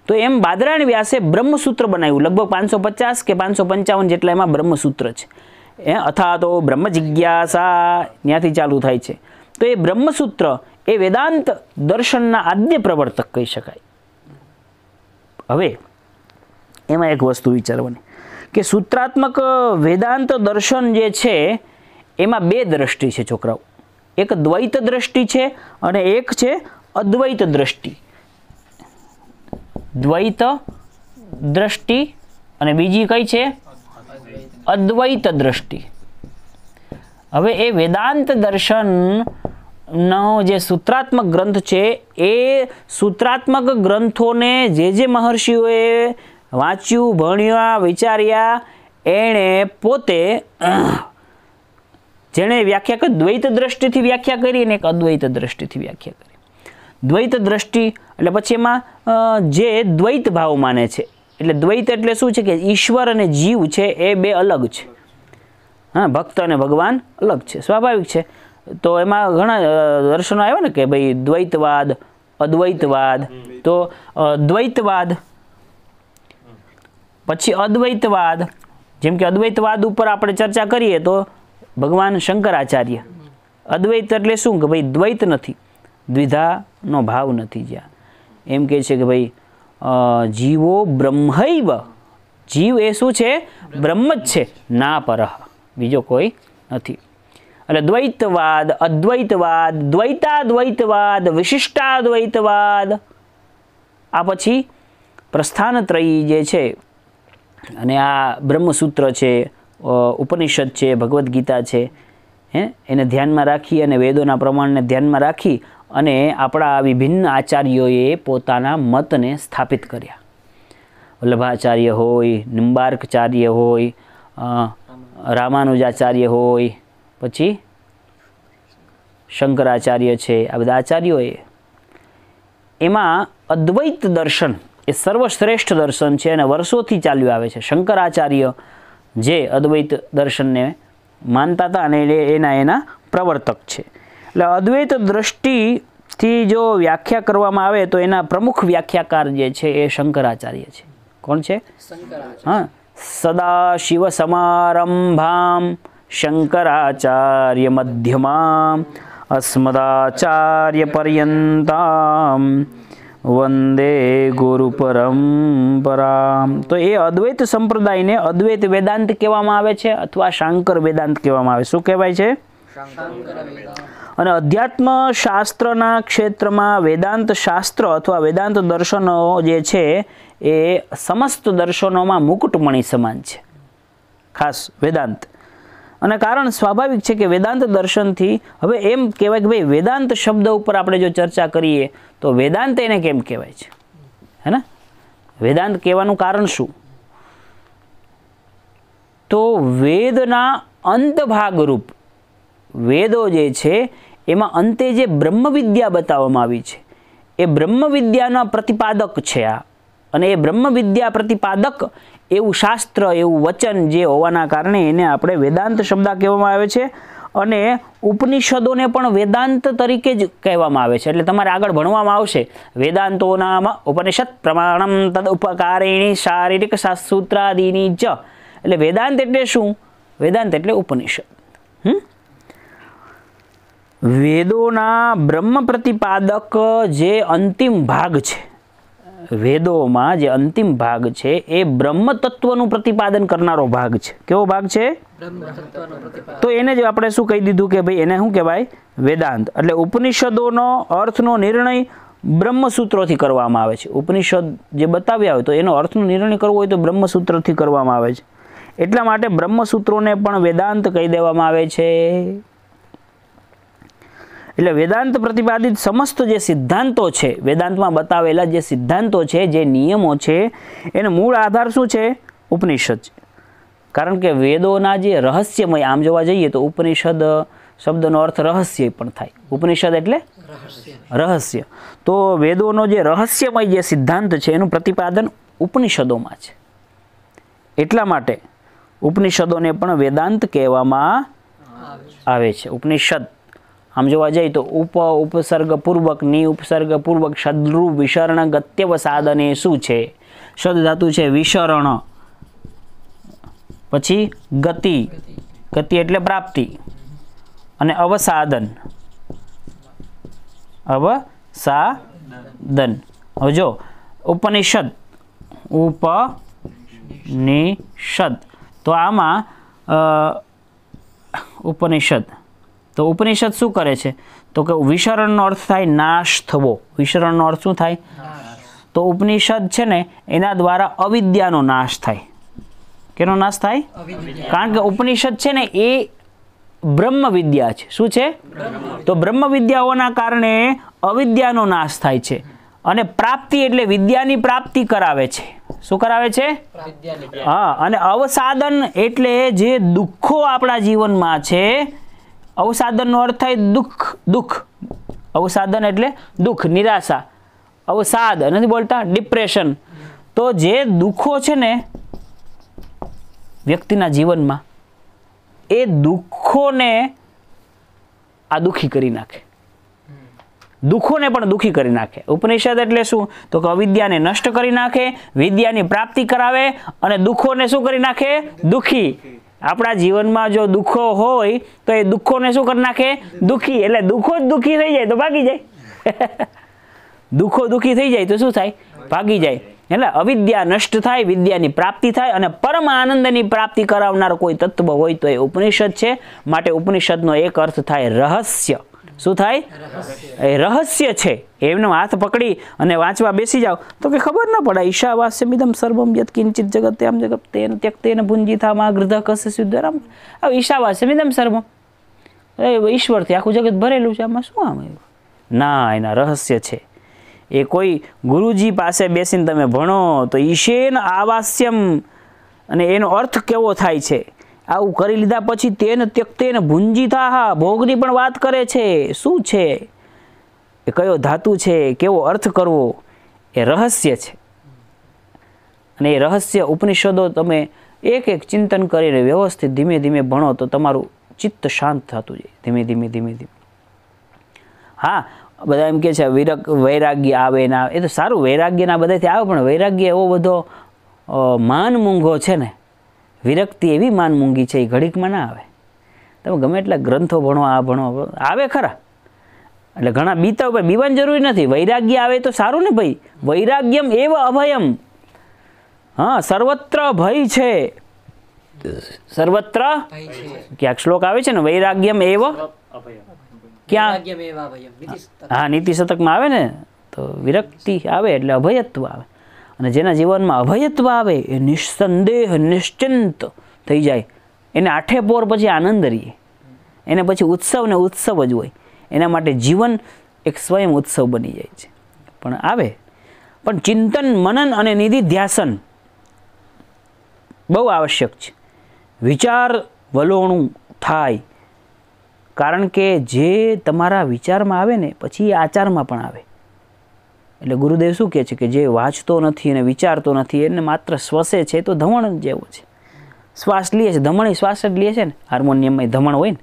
તો એમ બાદરાણ વ્યાસે બ્રહ્મસૂત્ર બનાવ્યું લગભગ પાંચસો પચાસ કે પાંચસો પંચાવન જેટલા એમાં બ્રહ્મસૂત્ર છે એ અથા તો બ્રહ્મ જિજ્ઞાસા ત્યાંથી ચાલુ થાય છે તો એ બ્રહ્મસૂત્ર એ વેદાંત દર્શનના આદ્ય પ્રવર્તક કહી શકાય હવે એમાં એક વસ્તુ વિચારવાની કે સૂત્રાત્મક વેદાંત દર્શન જે છે એમાં બે દ્રષ્ટિ છે છોકરાઓ એક દ્વૈત દ્રષ્ટિ છે અને એક છે અદ્વૈત દ્રષ્ટિ દ્વૈત દ્રષ્ટિ અને બીજી કઈ છે અદ્વૈત દ્રષ્ટિ હવે એ વેદાંત દર્શનનો જે સૂત્રાત્મક ગ્રંથ છે એ સૂત્રાત્મક ગ્રંથોને જે જે મહર્ષિઓએ વાંચ્યું ભણ્યા વિચાર્યા એણે પોતે જેણે વ્યાખ્યા કરી દ્વૈત દ્રષ્ટિથી વ્યાખ્યા કરી અને એક અદ્વૈત દ્રષ્ટિથી વ્યાખ્યા કરી દ્વૈત દ્રષ્ટિ એટલે પછી એમાં જે દ્વૈત ભાવ માને છે એટલે દ્વૈત એટલે શું છે કે ઈશ્વર અને જીવ છે એ બે અલગ છે હા ભક્ત અને ભગવાન અલગ છે સ્વાભાવિક છે તો એમાં ઘણા દર્શનો આવ્યા ને કે ભાઈ દ્વૈતવાદ અદ્વૈતવાદ તો દ્વૈતવાદ પછી અદ્વૈતવાદ જેમ કે અદ્વૈતવાદ ઉપર આપણે ચર્ચા કરીએ તો ભગવાન શંકરાચાર્ય અદ્વૈત એટલે શું કે ભાઈ દ્વૈત નથી દ્વિધાનો ભાવ નથી જ્યાં એમ કહે છે કે ભાઈ જીવો બ્રહ્મૈવ જીવ એ શું છે બ્રહ્મ જ છે ના પરહ બીજો કોઈ નથી એટલે દ્વૈતવાદ અદ્વૈતવાદ દ્વૈતાદ્વૈતવાદ વિશિષ્ટાદ્વૈતવાદ આ પછી પ્રસ્થાનત્રયી જે છે અને આ બ્રહ્મસૂત્ર છે ઉપનિષદ છે ભગવદ્ ગીતા છે હે એને ધ્યાનમાં રાખી અને વેદોના પ્રમાણને ધ્યાનમાં રાખી અને આપણા વિભિન્ન આચાર્યોએ પોતાના મતને સ્થાપિત કર્યા વલ્લભાચાર્ય હોય નિંબાર્કચાર્ય હોય રામાનુજાચાર્ય હોય પછી શંકરાચાર્ય છે આ બધા આચાર્યોએ એમાં અદ્વૈત દર્શન એ સર્વશ્રેષ્ઠ દર્શન છે અને વર્ષોથી ચાલ્યું આવે છે શંકરાચાર્ય જે અદ્વૈત દર્શનને માનતા હતા અને એના એના પ્રવર્તક છે એટલે અદ્વૈત દ્રષ્ટિથી જો વ્યાખ્યા કરવામાં આવે તો એના પ્રમુખ વ્યાખ્યાકાર જે છે એ શંકરાચાર્ય છે કોણ છે હા સદા શિવ સમારંભામ શંકરાચાર્ય મધ્યમાં અસ્મદાચાર્ય પર્યંતામ વંદે ગુરુ પરંપરામ તો એ અદ્વૈત સંપ્રદાયને અદ્વૈત વેદાંત કહેવામાં આવે છે અથવા શાંકર વેદાંત કહેવામાં આવે શું કહેવાય છે અને અધ્યાત્મ શાસ્ત્રના ક્ષેત્રમાં વેદાંત શાસ્ત્ર અથવા વેદાંત દર્શનો જે છે એ સમસ્ત દર્શનોમાં મુકુટમણી સમાન છે ખાસ વેદાંત અને કારણ સ્વાભાવિક છે કે વેદાંત દર્શનથી હવે એમ કહેવાય કે ભાઈ વેદાંત શબ્દ ઉપર આપણે જો ચર્ચા કરીએ તો વેદાંત એને કેમ કહેવાય છે હે ને વેદાંત કહેવાનું કારણ શું તો વેદના અંત ભાગરૂપ વેદો જે છે એમાં અંતે જે બ્રહ્મવિદ્યા બતાવવામાં આવી છે એ બ્રહ્મ વિદ્યાના પ્રતિપાદક છે આ અને એ બ્રહ્મ વિદ્યા પ્રતિપાદક એવું શાસ્ત્ર એવું વચન જે હોવાના કારણે એને આપણે વેદાંત શબ્દ કહેવામાં આવે છે અને ઉપનિષદોને પણ વેદાંત તરીકે જ કહેવામાં આવે છે એટલે તમારે આગળ ભણવામાં આવશે વેદાંતોનામાં ઉપનિષદ પ્રમાણમ તદ ઉપકારિણી શારીરિક શાસ્ત્રાદિની જ એટલે વેદાંત એટલે શું વેદાંત એટલે ઉપનિષદ હમ વેદોના બ્રહ્મ પ્રતિપાદક જે અંતિમ ભાગ છે વેદોમાં જે અંતિમ ભાગ છે એ બ્રહ્મ તત્વનું પ્રતિપાદન કરનારો ભાગ છે કેવો ભાગ છે તો એને જ આપણે શું કહી દીધું કે ભાઈ એને શું કહેવાય વેદાંત એટલે ઉપનિષદોનો અર્થનો નિર્ણય બ્રહ્મસૂત્રોથી કરવામાં આવે છે ઉપનિષદ જે બતાવ્યા હોય તો એનો અર્થનો નિર્ણય કરવો હોય તો બ્રહ્મસૂત્રથી કરવામાં આવે છે એટલા માટે બ્રહ્મસૂત્રોને પણ વેદાંત કહી દેવામાં આવે છે એટલે વેદાંત પ્રતિપાદિત સમસ્ત જે સિદ્ધાંતો છે વેદાંતમાં બતાવેલા જે સિદ્ધાંતો છે જે નિયમો છે એનો મૂળ આધાર શું છે ઉપનિષદ છે કારણ કે વેદોના જે રહસ્યમય આમ જોવા જઈએ તો ઉપનિષદ શબ્દનો અર્થ રહસ્ય પણ થાય ઉપનિષદ એટલે રહસ્ય તો વેદોનો જે રહસ્યમય જે સિદ્ધાંત છે એનું પ્રતિપાદન ઉપનિષદોમાં છે એટલા માટે ઉપનિષદોને પણ વેદાંત કહેવામાં આવે છે ઉપનિષદ આમ જોવા જઈએ તો ઉપ ઉપસર્ગપૂર્વક ની ઉપસર્ગપૂર્વક શદ્રુ વિશરણ ગત્યવ સાધન એ શું છે શદ ધાતુ છે વિશરણ પછી ગતિ ગતિ એટલે પ્રાપ્તિ અને અવસાધન અવસાધન હવે જો ઉપનિષદ ઉપનિષદ તો આમાં ઉપનિષદ તો ઉપનિષદ શું કરે છે તો કે વિશરણનો અર્થ થાય નાશ થવો વિશરણનો અર્થ શું થાય તો ઉપનિષદ છે ને એના દ્વારા અવિદ્યાનો નાશ થાય કેનો નાશ થાય કારણ કે ઉપનિષદ છે ને એ બ્રહ્મ વિદ્યા છે શું છે તો બ્રહ્મ વિદ્યાઓના કારણે અવિદ્યાનો નાશ થાય છે અને પ્રાપ્તિ એટલે વિદ્યાની પ્રાપ્તિ કરાવે છે શું કરાવે છે હા અને અવસાદન એટલે જે દુઃખો આપણા જીવનમાં છે અવસાદનનો અર્થ થાય દુઃખ દુઃખ અવસાદન એટલે દુઃખ નિરાશા અવસાદ નથી બોલતા ડિપ્રેશન તો જે દુઃખો છે ને વ્યક્તિના જીવનમાં એ દુઃખોને આ દુઃખી કરી નાખે દુઃખોને પણ દુઃખી કરી નાખે ઉપનિષદ એટલે શું તો કે અવિદ્યાને નષ્ટ કરી નાખે વિદ્યાની પ્રાપ્તિ કરાવે અને દુઃખોને શું કરી નાખે દુઃખી આપણા જીવનમાં જો દુઃખો હોય તો એ દુઃખોને શું કરી નાખે દુઃખી એટલે દુઃખો જ દુઃખી થઈ જાય તો ભાગી જાય દુઃખો દુઃખી થઈ જાય તો શું થાય ભાગી જાય એટલે અવિદ્યા નષ્ટ થાય વિદ્યાની પ્રાપ્તિ થાય અને પરમ આનંદની પ્રાપ્તિ કરાવનાર કોઈ તત્વ હોય તો એ ઉપનિષદ છે માટે ઉપનિષદનો એક અર્થ થાય રહસ્ય શું થાય એ રહસ્ય છે એમનો હાથ પકડી અને વાંચવા બેસી જાઓ તો કે ખબર ન પડે ઈશાવાસ્યમિદમ સર્વમ યત કિંચિત જગત તેમ જગત તેન ત્યક્તેન ભુંજીથામાં ગૃધ કસે સિદ્ધરામ હવે ઈશાવાસ્યમિદમ સર્વમ ઈશ્વરથી આખું જગત ભરેલું છે આમાં શું આમ ના એના રહસ્ય છે એ કોઈ ગુરુજી પાસે બેસીને તમે ભણો તો ઈશેન આવાસ્યમ અને એનો અર્થ કેવો થાય છે આવું કરી લીધા પછી તેને ત્યક્તેને ભુંજી હા ભોગની પણ વાત કરે છે શું છે એ કયો ધાતુ છે કેવો અર્થ કરવો એ રહસ્ય છે અને એ રહસ્ય ઉપનિષદો તમે એક એક ચિંતન કરીને વ્યવસ્થિત ધીમે ધીમે ભણો તો તમારું ચિત્ત શાંત થતું જાય ધીમે ધીમે ધીમે ધીમે હા બધા એમ કે છે વિરક વૈરાગ્ય આવે ના એ તો સારું વૈરાગ્યના બધાથી આવે પણ વૈરાગ્ય એવો બધો માન મૂંઘો છે ને વિરક્તિ એવી માનમૂંગી છે એ ઘડીકમાં ના આવે તમે ગમે એટલા ગ્રંથો ભણો આ ભણો આવે ખરા એટલે ઘણા બીતા ભાઈ બીવાની જરૂરી નથી વૈરાગ્ય આવે તો સારું ને ભાઈ વૈરાગ્યમ એવ અભયમ હા સર્વત્ર ભય છે સર્વત્ર ક્યાંક શ્લોક આવે છે ને વૈરાગ્યમ એવ ક્યાં હા નીતિ શતકમાં આવે ને તો વિરક્તિ આવે એટલે અભયત્વ આવે અને જેના જીવનમાં અભયત્વ આવે એ નિસંદેહ નિશ્ચિંત થઈ જાય એને આઠે પોર પછી આનંદ રહીએ એને પછી ઉત્સવ ને ઉત્સવ જ હોય એના માટે જીવન એક સ્વયં ઉત્સવ બની જાય છે પણ આવે પણ ચિંતન મનન અને નિધિ ધ્યાસન બહુ આવશ્યક છે વિચાર વલોણું થાય કારણ કે જે તમારા વિચારમાં આવે ને પછી આચારમાં પણ આવે એટલે ગુરુદેવ શું કહે છે કે જે વાંચતો નથી અને વિચારતો નથી એને માત્ર શ્વસે છે તો ધમણ જેવો છે શ્વાસ લે છે ધમણ શ્વાસ જ લે છે ને હાર્મોનિયમમાં ધમણ હોય ને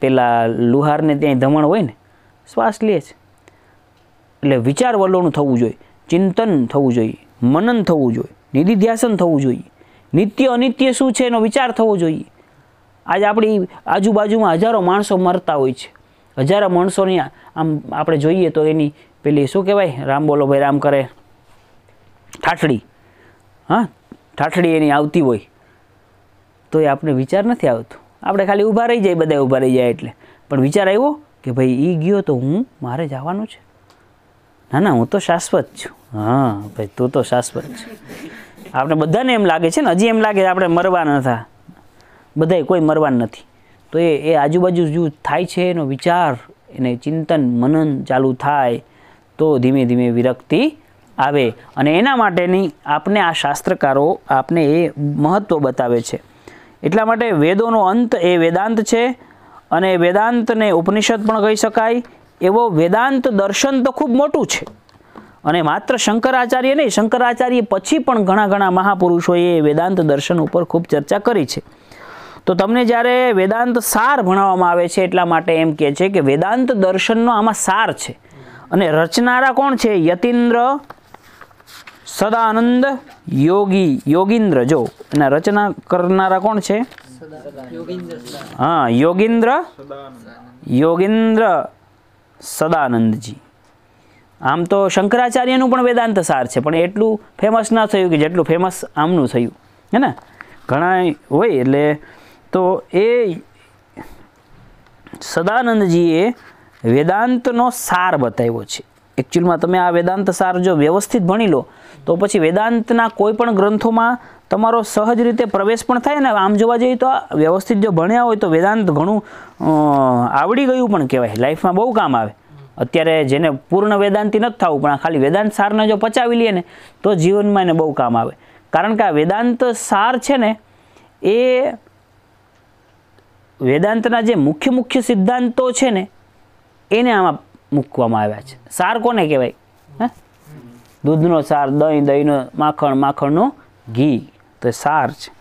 પેલા લુહારને ત્યાં ધમણ હોય ને શ્વાસ લે છે એટલે વિચાર વલોણું થવું જોઈએ ચિંતન થવું જોઈએ મનન થવું જોઈએ નિધિ ધ્યાસન થવું જોઈએ નિત્ય અનિત્ય શું છે એનો વિચાર થવો જોઈએ આજે આપણી આજુબાજુમાં હજારો માણસો મરતા હોય છે હજારો માણસોની આમ આપણે જોઈએ તો એની પેલી શું કહેવાય રામ બોલો ભાઈ રામ કરે થાઠડી હા થાઠડી એની આવતી હોય તો એ આપણે વિચાર નથી આવતો આપણે ખાલી ઊભા રહી જાય બધા ઊભા રહી જાય એટલે પણ વિચાર આવ્યો કે ભાઈ એ ગયો તો હું મારે જવાનું છે ના ના હું તો શાશ્વત છું હા ભાઈ તું તો શાશ્વત છે આપણે બધાને એમ લાગે છે ને હજી એમ લાગે આપણે મરવા હતા બધાએ કોઈ મરવા નથી તો એ એ આજુબાજુ જો થાય છે એનો વિચાર એને ચિંતન મનન ચાલુ થાય તો ધીમે ધીમે વિરક્તિ આવે અને એના માટેની આપને આ શાસ્ત્રકારો આપને એ મહત્ત્વ બતાવે છે એટલા માટે વેદોનો અંત એ વેદાંત છે અને વેદાંતને ઉપનિષદ પણ કહી શકાય એવો વેદાંત દર્શન તો ખૂબ મોટું છે અને માત્ર શંકરાચાર્ય નહીં શંકરાચાર્ય પછી પણ ઘણા ઘણા મહાપુરુષોએ વેદાંત દર્શન ઉપર ખૂબ ચર્ચા કરી છે તો તમને જ્યારે વેદાંત સાર ભણાવવામાં આવે છે એટલા માટે એમ કહે છે કે વેદાંત દર્શનનો આમાં સાર છે અને રચનારા કોણ છે યતીન્દ્ર સદાનંદ યોગી યોગીન્દ્ર જો એના રચના કરનારા કોણ છે હા યોગીન્દ્ર યોગીન્દ્ર સદાનંદજી આમ તો શંકરાચાર્યનું પણ વેદાંત સાર છે પણ એટલું ફેમસ ના થયું કે જેટલું ફેમસ આમનું થયું હે ને ઘણા હોય એટલે તો એ સદાનંદજીએ વેદાંતનો સાર બતાવ્યો છે એકચ્યુઅલમાં તમે આ વેદાંત સાર જો વ્યવસ્થિત ભણી લો તો પછી વેદાંતના કોઈ પણ ગ્રંથોમાં તમારો સહજ રીતે પ્રવેશ પણ થાય ને આમ જોવા જઈએ તો વ્યવસ્થિત જો ભણ્યા હોય તો વેદાંત ઘણું આવડી ગયું પણ કહેવાય લાઈફમાં બહુ કામ આવે અત્યારે જેને પૂર્ણ વેદાંતિ નથી થવું પણ ખાલી વેદાંત સારને જો પચાવી લઈએ ને તો જીવનમાં એને બહુ કામ આવે કારણ કે આ વેદાંત સાર છે ને એ વેદાંતના જે મુખ્ય મુખ્ય સિદ્ધાંતો છે ને એને આમાં મૂકવામાં આવ્યા છે સાર કોને કહેવાય હે દૂધનો સાર દહીં દહીંનો માખણ માખણનું ઘી તો સાર છે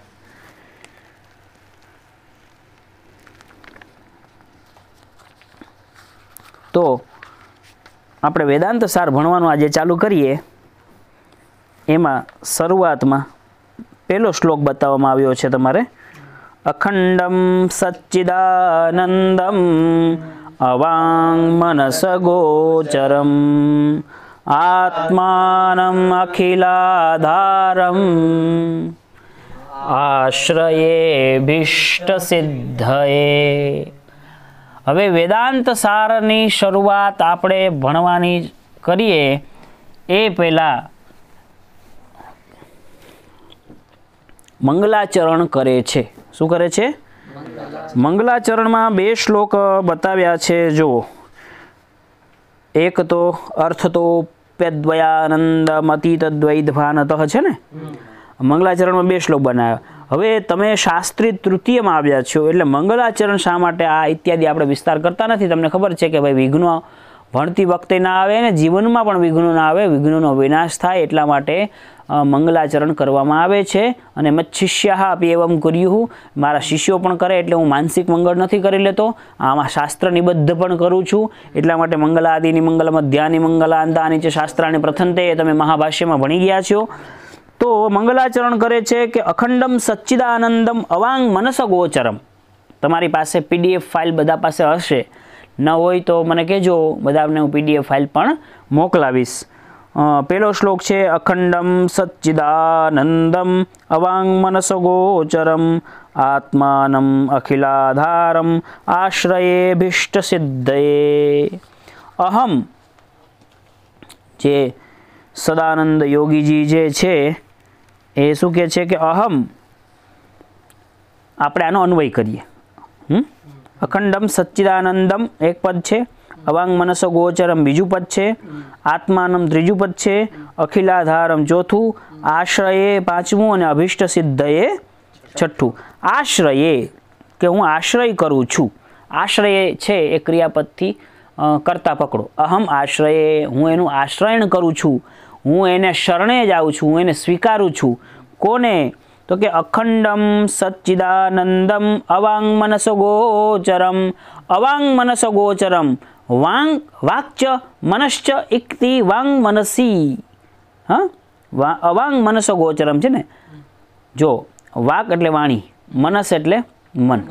તો આપણે વેદાંત સાર ભણવાનું આજે ચાલુ કરીએ એમાં શરૂઆતમાં પહેલો શ્લોક બતાવવામાં આવ્યો છે તમારે અખંડમ સચ્ચિદાનંદમ અવાંગમનસગોચરમ આત્માનમ અખિલાધારમ આશ્રયેભિષ્ટ સિદ્ધયે હવે વેદાંત સારની શરૂઆત આપણે ભણવાની કરીએ એ પહેલાં મંગલાચરણ કરે છે શું કરે છે મંગલાચરણમાં બે શ્લોક બતાવ્યા છે જુઓ એક તો અર્થ તો પ્યદ્વયાનંદ પ્યદ્વયાનંદમતીતદ્વૈધભાનત છે ને મંગલાચરણમાં બે શ્લોક બનાવ્યા હવે તમે શાસ્ત્રી તૃતીયમાં આવ્યા છો એટલે મંગલાચરણ શા માટે આ ઇત્યાદિ આપણે વિસ્તાર કરતા નથી તમને ખબર છે કે ભાઈ વિઘ્નો ભણતી વખતે ના આવે અને જીવનમાં પણ વિઘ્નો ના આવે વિઘ્નોનો વિનાશ થાય એટલા માટે મંગલાચરણ કરવામાં આવે છે અને મત શિષ્યા આપી એવમ કર્યું મારા શિષ્યો પણ કરે એટલે હું માનસિક મંગળ નથી કરી લેતો આમાં શાસ્ત્ર નિબદ્ધ પણ કરું છું એટલા માટે મંગલાદિની મંગલ મધ્યાની અંધાની જે શાસ્ત્રાની પ્રથમ તે તમે મહાભાષ્યમાં ભણી ગયા છો તો મંગલાચરણ કરે છે કે અખંડમ સચ્ચિદાનંદમ અવાંગ મનસ ગોચરમ તમારી પાસે પીડીએફ ફાઇલ બધા પાસે હશે ન હોય તો મને કહેજો બધાને હું પીડીએફ ફાઇલ પણ મોકલાવીશ પહેલો શ્લોક છે અખંડમ સચ્ચિદાનંદમ અવાંગ મનસો ગોચરમ આત્માનમ અખિલાધારમ આશ્રયે ભીષ્ટ સિદ્ધયે અહમ જે સદાનંદ યોગીજી જે છે એ શું કહે છે કે અહમ આપણે આનો અન્વય કરીએ અખંડમ સચ્ચિદાનંદમ એક પદ છે અવાંગ મનસો ગોચરમ બીજું પદ છે આત્માનમ ત્રીજું પદ છે અખિલાધારમ ચોથું આશ્રયે પાંચમું અને અભિષ્ટ સિદ્ધએ છઠ્ઠું આશ્રયે કે હું આશ્રય કરું છું આશ્રયે છે એ ક્રિયાપદથી કરતા પકડો અહમ આશ્રયે હું એનું આશ્રયણ કરું છું હું એને શરણે જાઉં છું હું એને સ્વીકારું છું કોને તો કે અખંડમ સચ્ચિદાનંદમ અવાંગ મનસ ગોચરમ અવાંગ મનસ ગોચરમ વાંગ વાક્ચ મનશ્ચ ઇક્તિ વાંગ મનસી હા અવાંગ મનસ ગોચરમ છે ને જો વાક એટલે વાણી મનસ એટલે મન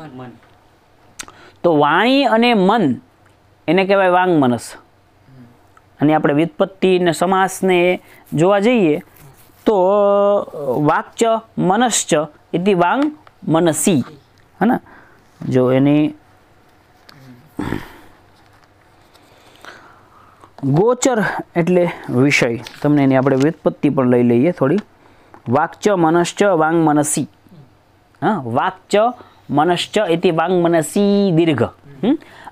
તો વાણી અને મન એને કહેવાય વાંગ મનસ અને આપણે વ્યુત્પત્તિ ને સમાસને જોવા જઈએ તો વાક્ચ મનશ્ચ ઇતિ વાંગ મનસી હે ને જો એની ગોચર એટલે વિષય તમને એની આપણે વ્યુત્પત્તિ પણ લઈ લઈએ થોડી વાક્ચ મનશ્ચ વાંગ મનસી હા વાક્ચ મનશ્ચ ઇતિ વાંગ મનસી દીર્ઘ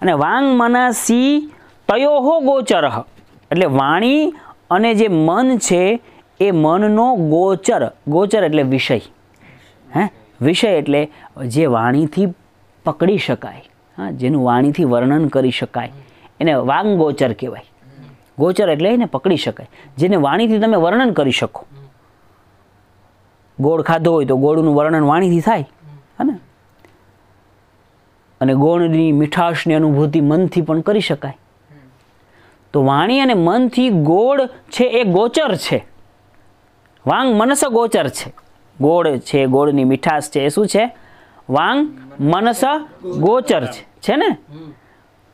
અને વાંગ મનસી તયોહો ગોચર એટલે વાણી અને જે મન છે એ મનનો ગોચર ગોચર એટલે વિષય હે વિષય એટલે જે વાણીથી પકડી શકાય હા જેનું વાણીથી વર્ણન કરી શકાય એને વાંગોચર કહેવાય ગોચર એટલે એને પકડી શકાય જેને વાણીથી તમે વર્ણન કરી શકો ગોળ ખાધો હોય તો ગોળનું વર્ણન વાણીથી થાય હે ને અને ગોળની મીઠાશની અનુભૂતિ મનથી પણ કરી શકાય તો વાણી અને મનથી ગોળ છે એ ગોચર છે વાંગ મનસ ગોચર છે ગોળ છે ગોળની મીઠાશ છે એ શું છે વાંગ મનસ ગોચર છે છે ને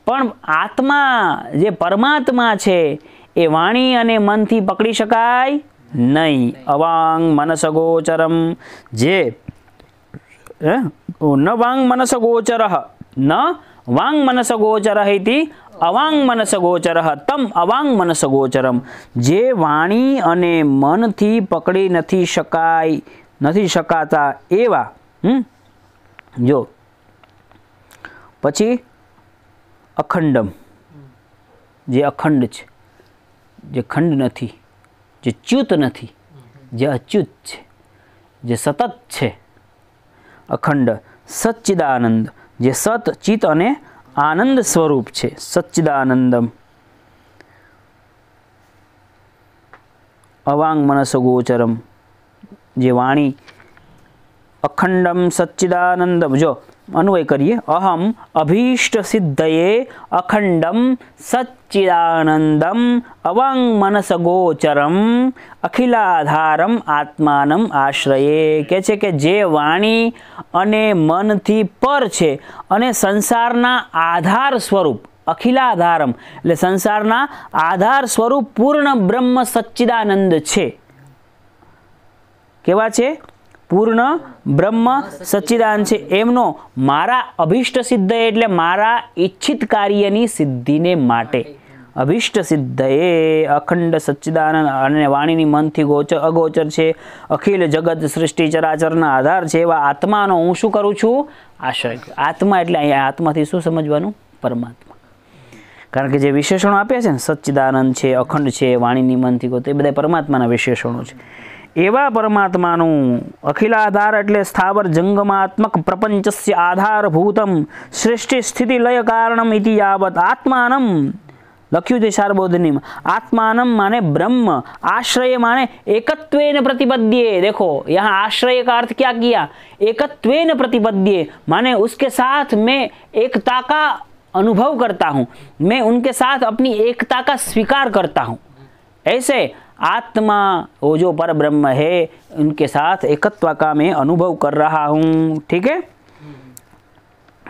પણ આત્મા જે પરમાત્મા છે એ વાણી અને મનથી પકડી શકાય નહીં અવાંગ મનસ ગોચરમ જે ન વાંગ મનસ ગોચર ન વાંગ મનસ ગોચર ઇતિ અવાંગ મનસ ગોચર તમ અવાંગ મનસ ગોચરમ જે વાણી અને મનથી પકડી નથી શકાય નથી શકાતા એવા હમ જો પછી અખંડમ જે અખંડ છે જે ખંડ નથી જે ચ્યુત નથી જે અચ્યુત છે જે સતત છે અખંડ સચ્ચિદાનંદ જે સત ચિત અને આનંદ સ્વરૂપ છે સચ્ચિદાનંદમ અવાંગ મનસગોચરમ જે વાણી અખંડમ સચ્ચિદાનંદમ જો અન્વય કરીએ અહમ અભીષ્ટ સિદ્ધયે અખંડમ સચ્ચિદાનંદમ અવાંગ મનસગોચરમ અખિલાધારમ આત્માનમ આશ્રયે કે છે કે જે વાણી અને મનથી પર છે અને સંસારના આધાર સ્વરૂપ અખિલાધારમ એટલે સંસારના આધાર સ્વરૂપ પૂર્ણ બ્રહ્મ સચ્ચિદાનંદ છે કેવા છે પૂર્ણ બ્રહ્મ સચ્ચિદાન છે એમનો મારા અભિષ્ટ સિદ્ધ એટલે મારા ઈચ્છિત કાર્યની સિદ્ધિને માટે અભિષ્ટ સિદ્ધ એ અખંડ સચ્ચિદાનંદ અને વાણીની મનથી ગોચર અગોચર છે અખિલ જગત સૃષ્ટિ ચરાચરના આધાર છે એવા આત્માનો હું શું કરું છું આશય આત્મા એટલે અહીંયા આત્માથી શું સમજવાનું પરમાત્મા કારણ કે જે વિશેષણો આપ્યા છે ને સચ્ચિદાનંદ છે અખંડ છે વાણીની મનથી ગોતો એ બધા પરમાત્માના વિશેષણો છે एवं परमात्मा अखिलाधार एट स्थावर जंगमात्मक प्रपंच से आधारभूत सृष्टि स्थिति लय कारण यावत आत्मा लख्यु सार्वोदनी आत्मा माने ब्रह्म आश्रय माने एकत्वेन प्रतिपद्ये देखो यहाँ आश्रय का अर्थ क्या किया एकत्वेन प्रतिपद्ये माने उसके साथ मैं एकता का अनुभव करता हूँ मैं उनके साथ अपनी एकता का स्वीकार करता हूँ ऐसे आत्मा वो जो पर ब्रह्म है उनके साथ एकत्व का मैं अनुभव कर रहा हूँ ठीक है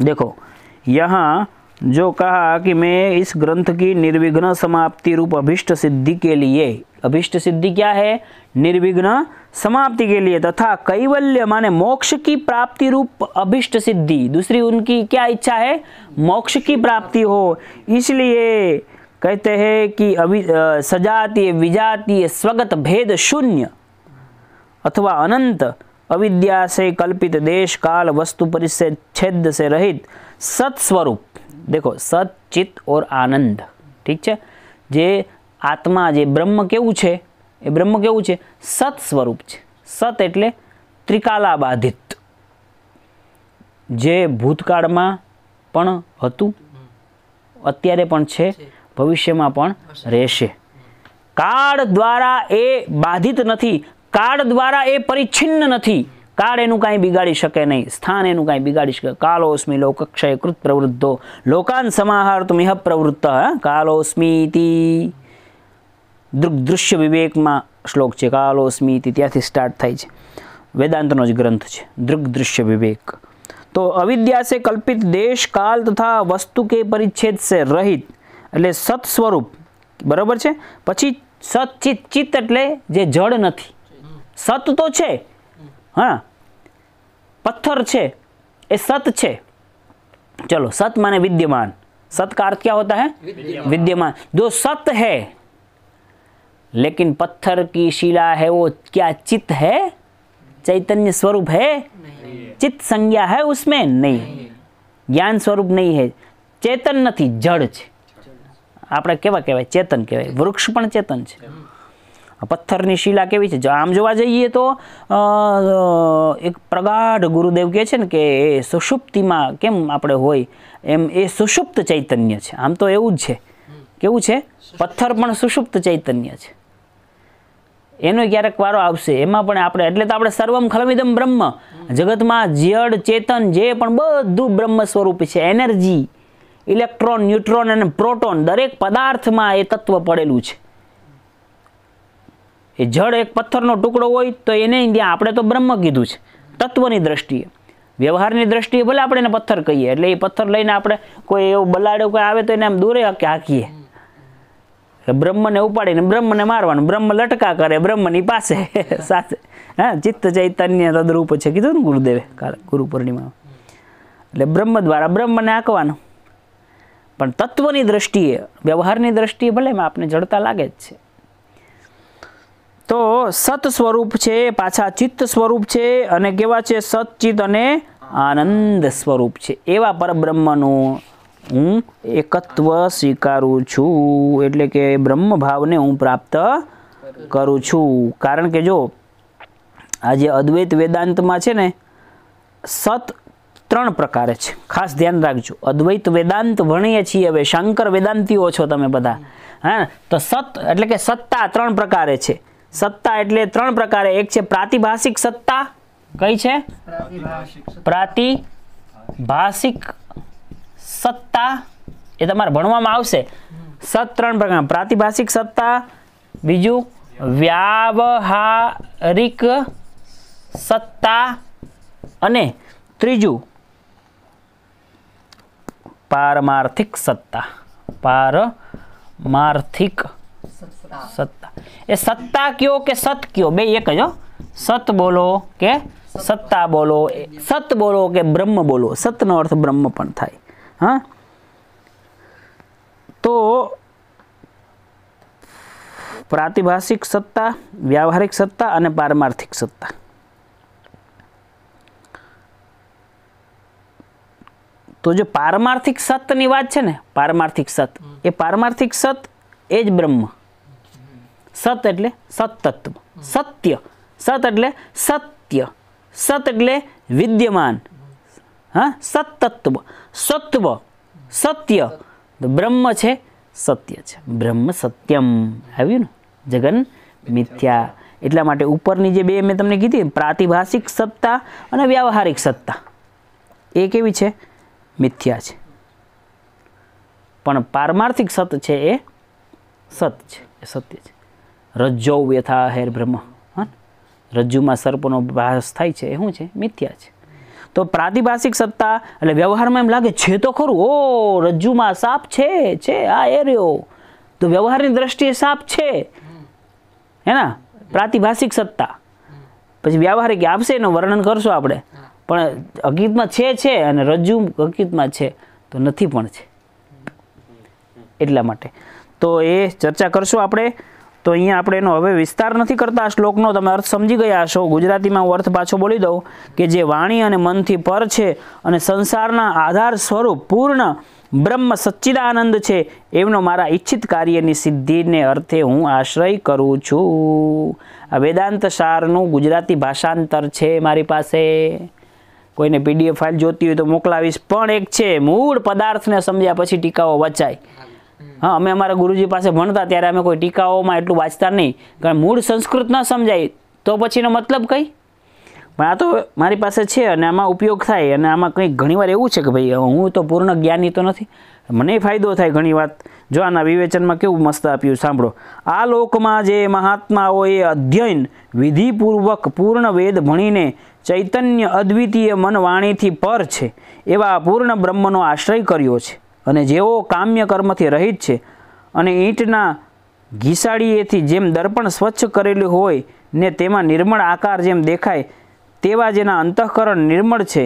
देखो यहाँ जो कहा कि मैं इस ग्रंथ की निर्विघ्न समाप्ति रूप अभिष्ट सिद्धि के लिए अभिष्ट सिद्धि क्या है निर्विघ्न समाप्ति के लिए तथा कैवल्य माने मोक्ष की प्राप्ति रूप अभिष्ट सिद्धि दूसरी उनकी क्या इच्छा है मोक्ष की प्राप्ति हो इसलिए कहते हैं कि अभी सजातीय विजातीय स्वगत भेद शून्य अथवा अनंत अविद्या से कल्पित देश काल वस्तु परिच्छेद छेद से रहित सत्स्वरूप देखो सत चित्त और આનંદ ઠીક છે જે આત્મા જે બ્રહ્મ કેવું છે એ બ્રહ્મ કેવું છે સત સ્વરૂપ છે સત એટલે ત્રિકાલાબાધિત જે ભૂતકાળમાં પણ હતું અત્યારે પણ છે ભવિષ્યમાં પણ રહેશે કાળ દ્વારા એ બાધિત નથી કાળ દ્વારા એ પરિચ્છિન્ન નથી કાળ એનું કાંઈ બિગાડી શકે નહીં સ્થાન એનું કાંઈ બિગાડી શકે કાલોસ્મી લોકક્ષય કૃત પ્રવૃત્તો લોકાન સમાહાર તો તુમિહ પ્રવૃત્ત કાલોસ્મીતિ દૃશ્ય વિવેકમાં શ્લોક છે કાલોસ્મિતિ ત્યાંથી સ્ટાર્ટ થાય છે વેદાંતનો જ ગ્રંથ છે દૃગ દૃશ્ય વિવેક તો અવિદ્યા સે કલ્પિત દેશ કાલ તથા વસ્તુ કે પરિચ્છેદ સે રહિત मतलब सत् स्वरूप बराबर छे પછી સચ્ચિત ચિત એટલે જે જળ નથી સત્ તો છે હા પથ્થર છે એ સત્ છે ચલો સત્ માને વિદ્યમાન સત્ કાર્ત્યા હોતા હૈ વિદ્યમાન જો સત્ હે લેકિન પથ્થર કી શિલા હે વો ક્યા ચિત હે ચૈતન્ય સ્વરૂપ હે નહીં ચિત સંજ્ઞા હે ઉસમે નહીં જ્ઞાન સ્વરૂપ નહીં હે ચૈતન્ય થી જળ છે આપણે કેવા કહેવાય ચેતન કહેવાય વૃક્ષ પણ ચેતન છે પથ્થરની શિલા કેવી છે જો આમ જોવા જઈએ તો એક પ્રગાઢ ગુરુદેવ કહે છે ને કે એ સુષુપ્તિમાં કેમ આપણે હોય એમ એ સુષુપ્ત ચૈતન્ય છે આમ તો એવું જ છે કેવું છે પથ્થર પણ સુષુપ્ત ચૈતન્ય છે એનો ક્યારેક વારો આવશે એમાં પણ આપણે એટલે તો આપણે સર્વમ ખલમિદમ બ્રહ્મ જગતમાં જડ ચેતન જે પણ બધું બ્રહ્મ સ્વરૂપ છે એનર્જી ઇલેક્ટ્રોન ન્યુટ્રોન અને પ્રોટોન દરેક પદાર્થમાં એ તત્વ પડેલું છે એ જળ એક પથ્થરનો ટુકડો હોય તો એને ત્યાં આપણે તો બ્રહ્મ કીધું છે તત્વની દ્રષ્ટિએ વ્યવહારની દ્રષ્ટિએ ભલે આપણે એને પથ્થર કહીએ એટલે એ પથ્થર લઈને આપણે કોઈ એવો બલાડો કોઈ આવે તો એને આમ દૂરે હાકીએ બ્રહ્મને ઉપાડીને બ્રહ્મને મારવાનું બ્રહ્મ લટકા કરે બ્રહ્મની પાસે સાથે હા ચિત્ત ચૈતન્ય તદરૂપ છે કીધું ને ગુરુદેવે કાલે ગુરુ પૂર્ણિમા એટલે બ્રહ્મ દ્વારા બ્રહ્મને આંકવાનું પણ તત્વની દ્રષ્ટિએ વ્યવહારની દ્રષ્ટિએ ભલે એમાં આપણે જડતા લાગે જ છે તો સત સ્વરૂપ છે પાછા ચિત્ત સ્વરૂપ છે અને કેવા છે સતચિત્ત અને આનંદ સ્વરૂપ છે એવા પરબ્રહ્મનું હું એકત્વ સ્વીકારું છું એટલે કે બ્રહ્મ ભાવને હું પ્રાપ્ત કરું છું કારણ કે જો આજે અદ્વૈત વેદાંતમાં છે ને સત ત્રણ પ્રકારે છે ખાસ ધ્યાન રાખજો અદ્વૈત વેદાંત ભણીએ છીએ હવે શંકર વેદાંતિઓ છો તમે બધા હા તો સત એટલે કે સત્તા ત્રણ પ્રકારે છે સત્તા એટલે ત્રણ પ્રકારે એક છે પ્રાતિભાષિક સત્તા કઈ છે પ્રાતિભાષિક સત્તા એ તમારે ભણવામાં આવશે સત ત્રણ પ્રકાર પ્રાતિભાષિક સત્તા બીજું વ્યાવહારિક સત્તા અને ત્રીજું પારમાર્થિક સત્તા પારમાર્થિક સત્તા એ સત્તા કયો કે સત કયો બે એક જ સત બોલો કે સત્તા બોલો સત બોલો કે બ્રહ્મ બોલો સતનો અર્થ બ્રહ્મ પણ થાય હા તો પ્રાતિભાષિક સત્તા વ્યવહારિક સત્તા અને પારમાર્થિક સત્તા તો જો પારમાર્થિક સત્યની વાત છે ને પારમાર્થિક સત એ પારમાર્થિક સત એ જ બ્રહ્મ સત એટલે સતત્વ સત્ય સત એટલે સત્ય સત એટલે વિદ્યમાન હા સતત્વ સત્વ સત્ય બ્રહ્મ છે સત્ય છે બ્રહ્મ સત્યમ આવ્યું ને જગન મિથ્યા એટલા માટે ઉપરની જે બે મેં તમને કીધી પ્રાતિભાષિક સત્તા અને વ્યવહારિક સત્તા એ કેવી છે મિથ્યા છે પણ પારમાર્થિક સત છે એ સત છે એ સત્ય છે રજ્જો વ્યથા હેર બ્રહ્મ રજ્જુમાં સર્પનો ભાસ થાય છે એ શું છે મિથ્યા છે તો પ્રાતિભાષિક સત્તા એટલે વ્યવહારમાં એમ લાગે છે તો ખરું ઓ રજ્જુમાં સાપ છે છે આ એ રહ્યો તો વ્યવહારની દ્રષ્ટિએ સાપ છે હે પ્રાતિભાષિક સત્તા પછી વ્યવહારિક આપશે એનું વર્ણન કરશું આપણે પણ હકીકતમાં છે છે અને રજૂ હકીકતમાં છે તો નથી પણ છે એટલા માટે તો એ ચર્ચા કરશું આપણે તો અહીંયા આપણે એનો હવે વિસ્તાર નથી કરતા શ્લોકનો તમે અર્થ સમજી ગયા છો ગુજરાતીમાં હું અર્થ પાછો બોલી દઉં કે જે વાણી અને મનથી પર છે અને સંસારના આધાર સ્વરૂપ પૂર્ણ બ્રહ્મ સચ્ચિદાનંદ છે એમનો મારા ઈચ્છિત કાર્યની સિદ્ધિને અર્થે હું આશ્રય કરું છું આ વેદાંત સારનું ગુજરાતી ભાષાંતર છે મારી પાસે કોઈને પીડીએફ ફાઇલ જોતી હોય તો મોકલાવીશ પણ એક છે મૂળ પદાર્થને સમજ્યા પછી ટીકાઓ વચાય હા અમે અમારા ગુરુજી પાસે ભણતા ત્યારે અમે કોઈ ટીકાઓમાં એટલું વાંચતા નહીં કારણ મૂળ સંસ્કૃત ન સમજાય તો પછીનો મતલબ કંઈ પણ આ તો મારી પાસે છે અને આમાં ઉપયોગ થાય અને આમાં કંઈક ઘણીવાર એવું છે કે ભાઈ હું તો પૂર્ણ જ્ઞાની તો નથી મને ફાયદો થાય ઘણી વાત જો આના વિવેચનમાં કેવું મસ્ત આપ્યું સાંભળો આ લોકમાં જે મહાત્માઓએ અધ્યયન વિધિપૂર્વક પૂર્ણ વેદ ભણીને ચૈતન્ય અદ્વિતીય મન વાણીથી પર છે એવા પૂર્ણ બ્રહ્મનો આશ્રય કર્યો છે અને જેઓ કામ્ય કર્મથી રહિત છે અને ઈંટના ઘીસાડીએથી જેમ દર્પણ સ્વચ્છ કરેલું હોય ને તેમાં નિર્મળ આકાર જેમ દેખાય તેવા જેના અંતઃકરણ નિર્મળ છે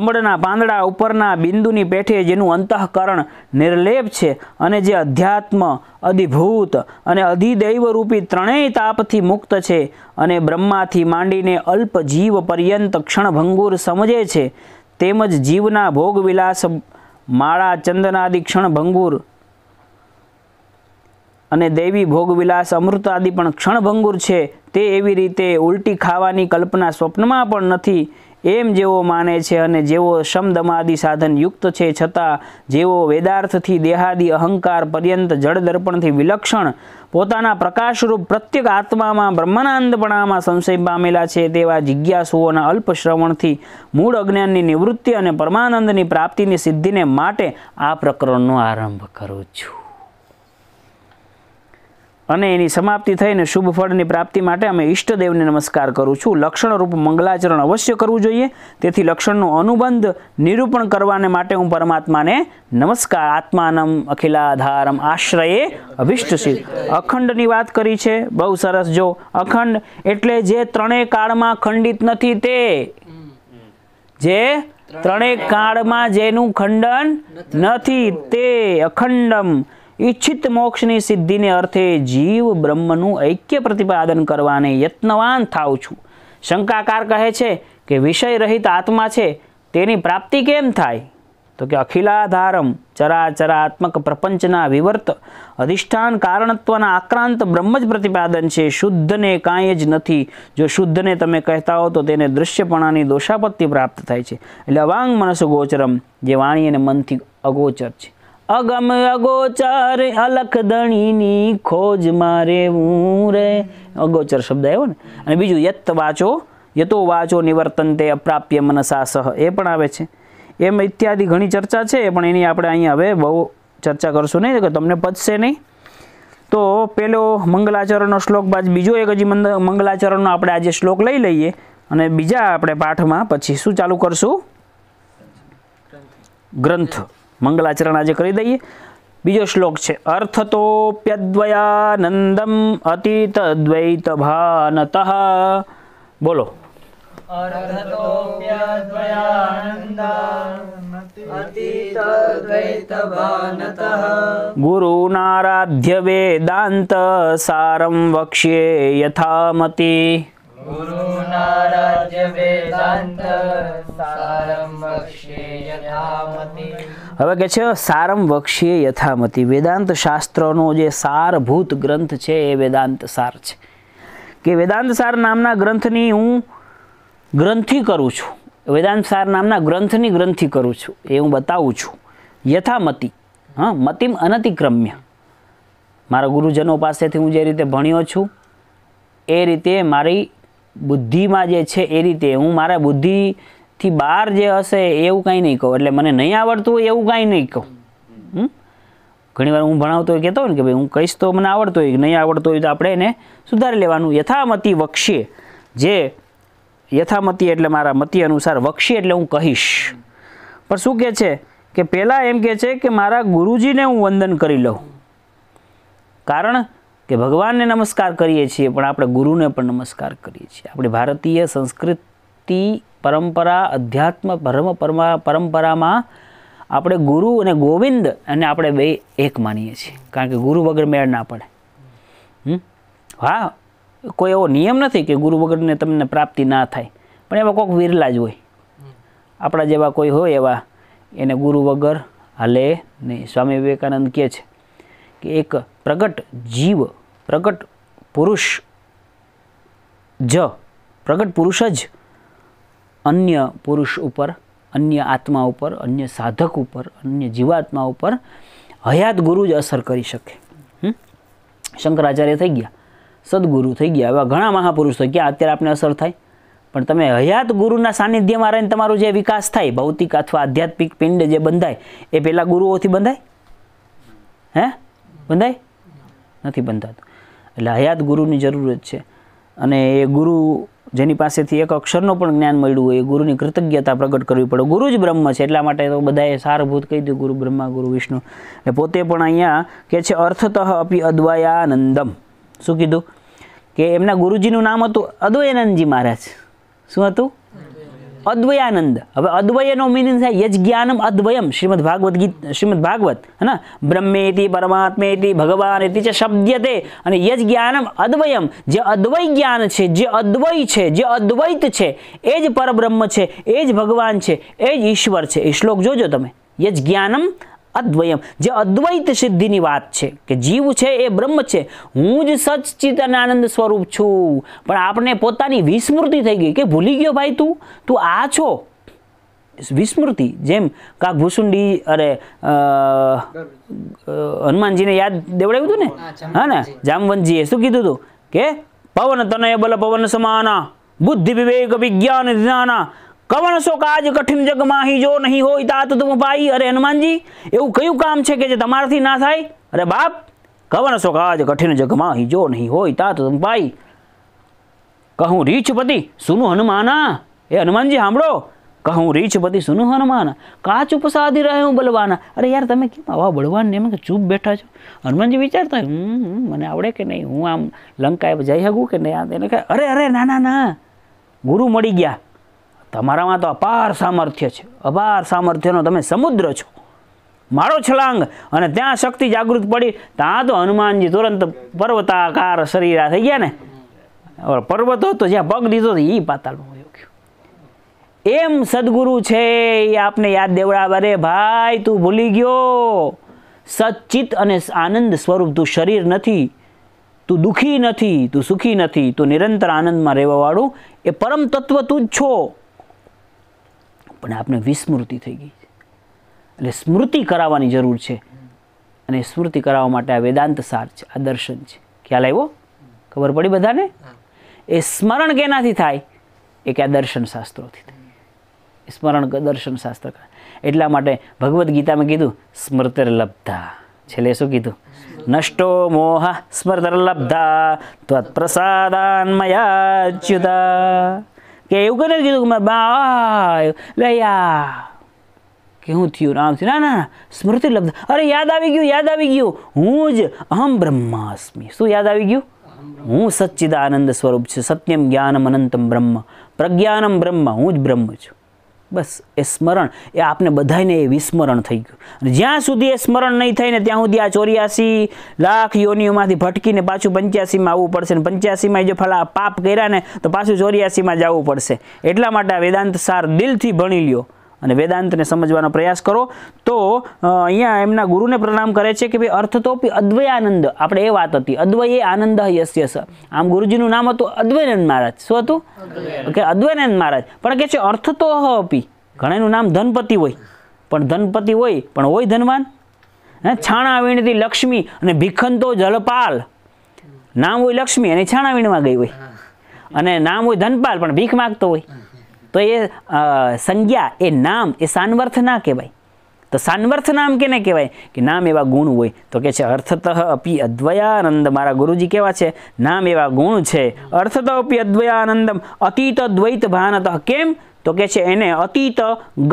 કમળના પાંદડા ઉપરના બિંદુની પેઠે જેનું અંતઃકરણ નિર્લેપ છે અને જે અધ્યાત્મ અધિભૂત અને અધિદૈવરૂપી ત્રણેય તાપથી મુક્ત છે અને બ્રહ્માથી માંડીને અલ્પ જીવ પર્યંત ક્ષણભંગુર સમજે છે તેમજ જીવના ભોગવિલાસ માળા ચંદનાદિ ક્ષણભંગુર અને દેવી ભોગવિલાસ અમૃત આદિ પણ ક્ષણભંગુર છે તે એવી રીતે ઉલટી ખાવાની કલ્પના સ્વપ્નમાં પણ નથી એમ જેવો માને છે અને જેવો શમદમાદિ સાધન યુક્ત છે છતાં જેઓ વેદાર્થથી દેહાદી અહંકાર પર્યંત જળદર્પણથી વિલક્ષણ પોતાના પ્રકાશરૂપ પ્રત્યેક આત્મામાં બ્રહ્માનંદપણામાં સંશય પામેલા છે તેવા જિજ્ઞાસુઓના અલ્પશ્રવણથી મૂળ અજ્ઞાનની નિવૃત્તિ અને પરમાનંદની પ્રાપ્તિની સિદ્ધિને માટે આ પ્રકરણનો આરંભ કરું છું અને એની સમાપ્તિ થઈને શુભ ફળની પ્રાપ્તિ માટે અમે ઈષ્ટદેવને નમસ્કાર કરું છું લક્ષણરૂપ મંગલાચરણ અવશ્ય કરવું જોઈએ તેથી લક્ષણનું અનુબંધ નિરૂપણ કરવાને માટે હું પરમાત્માને નમસ્કાર આત્માનમ અખિલાધારમ આશ્રયે અભિષ્ટશીલ અખંડની વાત કરી છે બહુ સરસ જો અખંડ એટલે જે ત્રણેય કાળમાં ખંડિત નથી તે જે ત્રણેય કાળમાં જેનું ખંડન નથી તે અખંડમ ઈચ્છિત મોક્ષની સિદ્ધિને અર્થે જીવ બ્રહ્મનું ઐક્ય પ્રતિપાદન કરવાને યત્નવાન થાવ છું શંકાકાર કહે છે કે વિષય રહિત આત્મા છે તેની પ્રાપ્તિ કેમ થાય તો કે અખિલાધારમ ચરાચરાત્મક પ્રપંચના વિવર્ત અધિષ્ઠાન કારણત્વના આક્રાંત બ્રહ્મ જ પ્રતિપાદન છે શુદ્ધને કાંઈ જ નથી જો શુદ્ધને તમે કહેતા હો તો તેને દૃશ્યપણાની દોષાપત્તિ પ્રાપ્ત થાય છે એટલે અવાંગ મનસ ગોચરમ જે વાણી અને મનથી અગોચર છે અગમ અગોચર અલખ દણીની ખોજ મારે રે અગોચર શબ્દ આવ્યો ને અને બીજું યત વાંચો યતો વાંચો નિવર્તન તે અપ્રાપ્ય મનસા સહ એ પણ આવે છે એમ ઇત્યાદિ ઘણી ચર્ચા છે પણ એની આપણે અહીંયા હવે બહુ ચર્ચા કરશું નહીં કે તમને પચશે નહીં તો પેલો મંગલાચરણનો શ્લોક બાદ બીજો એક હજી મંગલાચરણનો આપણે આજે શ્લોક લઈ લઈએ અને બીજા આપણે પાઠમાં પછી શું ચાલુ કરશું ગ્રંથ મંગલાચરણ આજે કરી દઈએ બીજો શ્લોક છે અર્થતોપ્યદ્વયાનંદમ અતીત દ્વૈત ભાનત બોલો ગુરુ નારાધ્ય વેદાંત સારમ વક્ષ્યે યથામતી ગુરુ નારાજ્ય વેદાંત હવે કે છે સારમ વક્ષ્ય યથામતી વેદાંત શાસ્ત્રનો જે સારભૂત ગ્રંથ છે એ વેદાંત સાર છે કે વેદાંત સાર નામના ગ્રંથની હું ગ્રંથિ કરું છું વેદાંત સાર નામના ગ્રંથની ગ્રંથિ કરું છું એ હું બતાવું છું યથામતી હા મતિમ અનતિક્રમ્ય મારા ગુરુજનો પાસેથી હું જે રીતે ભણ્યો છું એ રીતે મારી બુદ્ધિમાં જે છે એ રીતે હું મારા બુદ્ધિથી બહાર જે હશે એવું કાંઈ નહીં કહું એટલે મને નહીં આવડતું હોય એવું કાંઈ નહીં કહું ઘણી વાર હું ભણાવતો હોય કહેતો હોય ને કે ભાઈ હું કહીશ તો મને આવડતો હોય નહીં આવડતો હોય તો આપણે એને સુધારી લેવાનું યથામતી વક્ષે જે યથામતી એટલે મારા મતી અનુસાર વક્ષી એટલે હું કહીશ પણ શું કહે છે કે પહેલાં એમ કહે છે કે મારા ગુરુજીને હું વંદન કરી લઉં કારણ કે ભગવાનને નમસ્કાર કરીએ છીએ પણ આપણે ગુરુને પણ નમસ્કાર કરીએ છીએ આપણી ભારતીય સંસ્કૃતિ પરંપરા અધ્યાત્મ પરમ પરંપરામાં આપણે ગુરુ અને ગોવિંદ અને આપણે બે એક માનીએ છીએ કારણ કે ગુરુ વગર મેળ ના પડે હા કોઈ એવો નિયમ નથી કે ગુરુ વગરને તમને પ્રાપ્તિ ના થાય પણ એવા કોઈક વિરલા જ હોય આપણા જેવા કોઈ હોય એવા એને ગુરુ વગર હાલે નહીં સ્વામી વિવેકાનંદ કહે છે કે એક પ્રગટ જીવ પ્રગટ પુરુષ જ પ્રગટ પુરુષ જ અન્ય પુરુષ ઉપર અન્ય આત્મા ઉપર અન્ય સાધક ઉપર અન્ય જીવાત્મા ઉપર હયાત ગુરુ જ અસર કરી શકે શંકરાચાર્ય થઈ ગયા સદગુરુ થઈ ગયા એવા ઘણા મહાપુરુષ થઈ ગયા અત્યારે આપને અસર થાય પણ તમે હયાત ગુરુના સાનિધ્યમાં રહીને તમારો જે વિકાસ થાય ભૌતિક અથવા આધ્યાત્મિક પિંડ જે બંધાય એ પહેલાં ગુરુઓથી બંધાય હે બંધાય નથી બંધાતું એટલે હયાત ગુરુની જરૂરત છે અને એ ગુરુ જેની પાસેથી એક અક્ષરનું પણ જ્ઞાન મળ્યું હોય એ ગુરુની કૃતજ્ઞતા પ્રગટ કરવી પડે ગુરુ જ બ્રહ્મ છે એટલા માટે તો બધાએ સારભૂત કહી દીધું ગુરુ બ્રહ્મા ગુરુ વિષ્ણુ એટલે પોતે પણ અહીંયા કે છે અર્થતઃ અપી અદ્વયાનંદમ શું કીધું કે એમના ગુરુજીનું નામ હતું અદ્વયાનંદજી મહારાજ શું હતું અદ્વયાનંદ હવે અદ્વયનો મિનિંગ થાય યજ જ્ઞાનમ અદ્વયમ શ્રીમદ ભાગવત ગીત શ્રીમદ ભાગવત હે ને બ્રહ્મેતિ પરમાત્મેતિ ભગવાન એતિ છે શબ્દ્યતે અને યજ જ્ઞાનમ અદ્વયમ જે અદ્વય જ્ઞાન છે જે અદ્વય છે જે અદ્વૈત છે એ જ પરબ્રહ્મ છે એ જ ભગવાન છે એ જ ઈશ્વર છે એ શ્લોક જોજો તમે યજ જ્ઞાનમ અદ્વયમ જે અદ્વૈત સિદ્ધિની વાત છે કે જીવ છે એ બ્રહ્મ છે હું જ સચિત અને આનંદ સ્વરૂપ છું પણ આપણે પોતાની વિસ્મૃતિ થઈ ગઈ કે ભૂલી ગયો ભાઈ તું તું આ છો વિસ્મૃતિ જેમ કા ભૂસુંડી અરે હનુમાનજીને યાદ દેવડાવ્યું હતું ને હા ને જામવંતજીએ શું કીધું હતું કે પવન તનય બલ પવન સમાના બુદ્ધિ વિવેક વિજ્ઞાન જ્ઞાના કવણ સો કાજ કઠિન જગમાં હી જો નહીં હોય તાત તુમ ભાઈ અરે હનુમાનજી એવું કયું કામ છે કે જે તમારાથી ના થાય અરે બાપ કવણ સો કાજ કઠિન જગમાં હી જો નહીં હોય તાત તુમ ભાઈ કહું રીછપતિ સુનું હનુમાના એ હનુમાનજી સાંભળો કહું રીછપતિ સુનું હનુમાના સાધી ઉપસાધી રહ્યો બોલવાના અરે યાર તમે કેમ આવા બળવાનને એમ કે ચૂપ બેઠા છો હનુમાનજી વિચારતા હમ મને આવડે કે નહીં હું આમ લંકાએ જઈ શકું કે નહીં એને કહે અરે અરે ના ના ના ગુરુ મળી ગયા તમારામાં તો અપાર સામર્થ્ય છે અપાર સામર્થ્યનો તમે સમુદ્ર છો મારો છલાંગ અને ત્યાં શક્તિ જાગૃત પડી ત્યાં તો હનુમાનજી તુરંત પર્વતાકાર શરીરા થઈ ગયા ને પર્વતો તો જ્યાં પગ દીધો એ પાતાળમાં એમ સદગુરુ છે એ આપને યાદ દેવડાવે અરે ભાઈ તું ભૂલી ગયો સચિત અને આનંદ સ્વરૂપ તું શરીર નથી તું દુઃખી નથી તું સુખી નથી તું નિરંતર આનંદમાં રહેવાવાળું એ પરમ તત્વ તું જ છો પણ આપણે વિસ્મૃતિ થઈ ગઈ છે એટલે સ્મૃતિ કરાવવાની જરૂર છે અને સ્મૃતિ કરાવવા માટે આ વેદાંત સાર છે આ દર્શન છે ખ્યાલ આવ્યો ખબર પડી બધાને એ સ્મરણ કેનાથી થાય એ કે આ દર્શન શાસ્ત્રોથી થાય સ્મરણ દર્શન શાસ્ત્ર એટલા માટે ભગવદ્ ગીતામાં કીધું સ્મૃતિર લબ્ધા છેલ્લે શું કીધું નષ્ટો મોહ સ્મૃતિર લબ્ધા ત્વત્પ્રસાદાન મયાચ્યુતા કે એવું કરે કીધું કે મારા બા લયા કેવું થયું રામસિંહ ના ના સ્મૃતિ લબ્ધ અરે યાદ આવી ગયું યાદ આવી ગયું હું જ અહમ બ્રહ્માસ્મી શું યાદ આવી ગયું હું સચ્ચિદાનંદ સ્વરૂપ છું સત્યમ જ્ઞાનમ અનંતમ બ્રહ્મ પ્રજ્ઞાનમ બ્રહ્મ હું જ બ્રહ્મ છું બસ એ સ્મરણ એ આપને બધાને એ વિસ્મરણ થઈ ગયું અને જ્યાં સુધી એ સ્મરણ નહીં થાય ને ત્યાં સુધી આ ચોર્યાસી લાખ યોનિઓમાંથી ભટકીને પાછું પંચ્યાસીમાં આવવું પડશે ને પંચ્યાસીમાં જો ફલા પાપ કર્યા ને તો પાછું ચોર્યાસીમાં જવું પડશે એટલા માટે આ વેદાંત સાર દિલથી ભણી લ્યો અને વેદાંતને સમજવાનો પ્રયાસ કરો તો અહીંયા એમના ગુરુને પ્રણામ કરે છે કે ભાઈ અર્થ તો અર્થતોપી આનંદ આપણે એ વાત હતી અદ્વય આનંદ યસ્યસ આમ ગુરુજીનું નામ હતું અદ્વૈનંદ મહારાજ શું હતું કે અદ્વૈનંદ મહારાજ પણ કે છે અર્થ તો અપી ઘણાનું નામ ધનપતિ હોય પણ ધનપતિ હોય પણ હોય ધનવાન હે છાણા વીણતી લક્ષ્મી અને ભીખંતો જલપાલ નામ હોય લક્ષ્મી અને છાણા વીણવા ગઈ હોય અને નામ હોય ધનપાલ પણ ભીખ માગતો હોય તો એ સંજ્ઞા એ નામ એ સાનવર્થ ના કહેવાય તો સાનવર્થ નામ કેને કહેવાય કે નામ એવા ગુણ હોય તો કે છે અર્થતઃ અપી અદ્વયાનંદ મારા ગુરુજી કેવા છે નામ એવા ગુણ છે અર્થતઃ અપી અદ્વયાનંદમ અતીત દ્વૈત ભાનત કેમ તો કે છે એને અતીત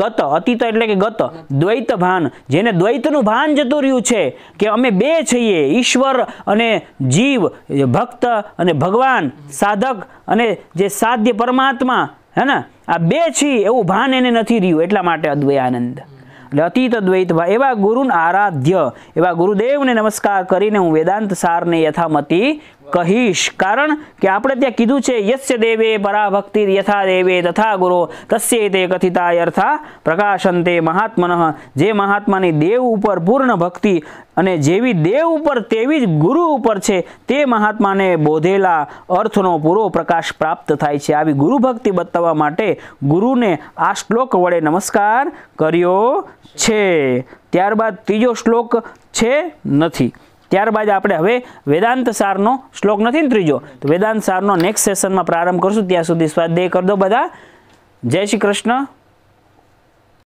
ગત અતીત એટલે કે ગત દ્વૈત ભાન જેને દ્વૈતનું ભાન જતું રહ્યું છે કે અમે બે છીએ ઈશ્વર અને જીવ ભક્ત અને ભગવાન સાધક અને જે સાધ્ય પરમાત્મા હે ને આ બે છી એવું ભાન એને નથી રહ્યું એટલા માટે અદ્વૈયાનંદ એટલે અતિત અદ્વૈત ભાવ એવા ગુરુને આરાધ્ય એવા ગુરુદેવને નમસ્કાર કરીને હું વેદાંત સારને યથામતી કહીશ કારણ કે આપણે ત્યાં કીધું છે યસ્ય દેવે પરાભક્તિ યથા દેવે તથા ગુરો તસ્ય તે કથિતાય અર્થા પ્રકાશંતે મહાત્મન જે મહાત્માની દેવ ઉપર પૂર્ણ ભક્તિ અને જેવી દેવ ઉપર તેવી જ ગુરુ ઉપર છે તે મહાત્માને બોધેલા અર્થનો પૂરો પ્રકાશ પ્રાપ્ત થાય છે આવી ગુરુ ભક્તિ બતાવવા માટે ગુરુને આ શ્લોક વડે નમસ્કાર કર્યો છે ત્યારબાદ ત્રીજો શ્લોક છે નથી ત્યારબાદ આપણે હવે વેદાંત સારનો શ્લોક નથી ને ત્રીજો તો વેદાંત સારનો નેક્સ્ટ સેશનમાં પ્રારંભ કરશું ત્યાં સુધી સ્વાધ્યાય કરી દો બધા જય શ્રી કૃષ્ણ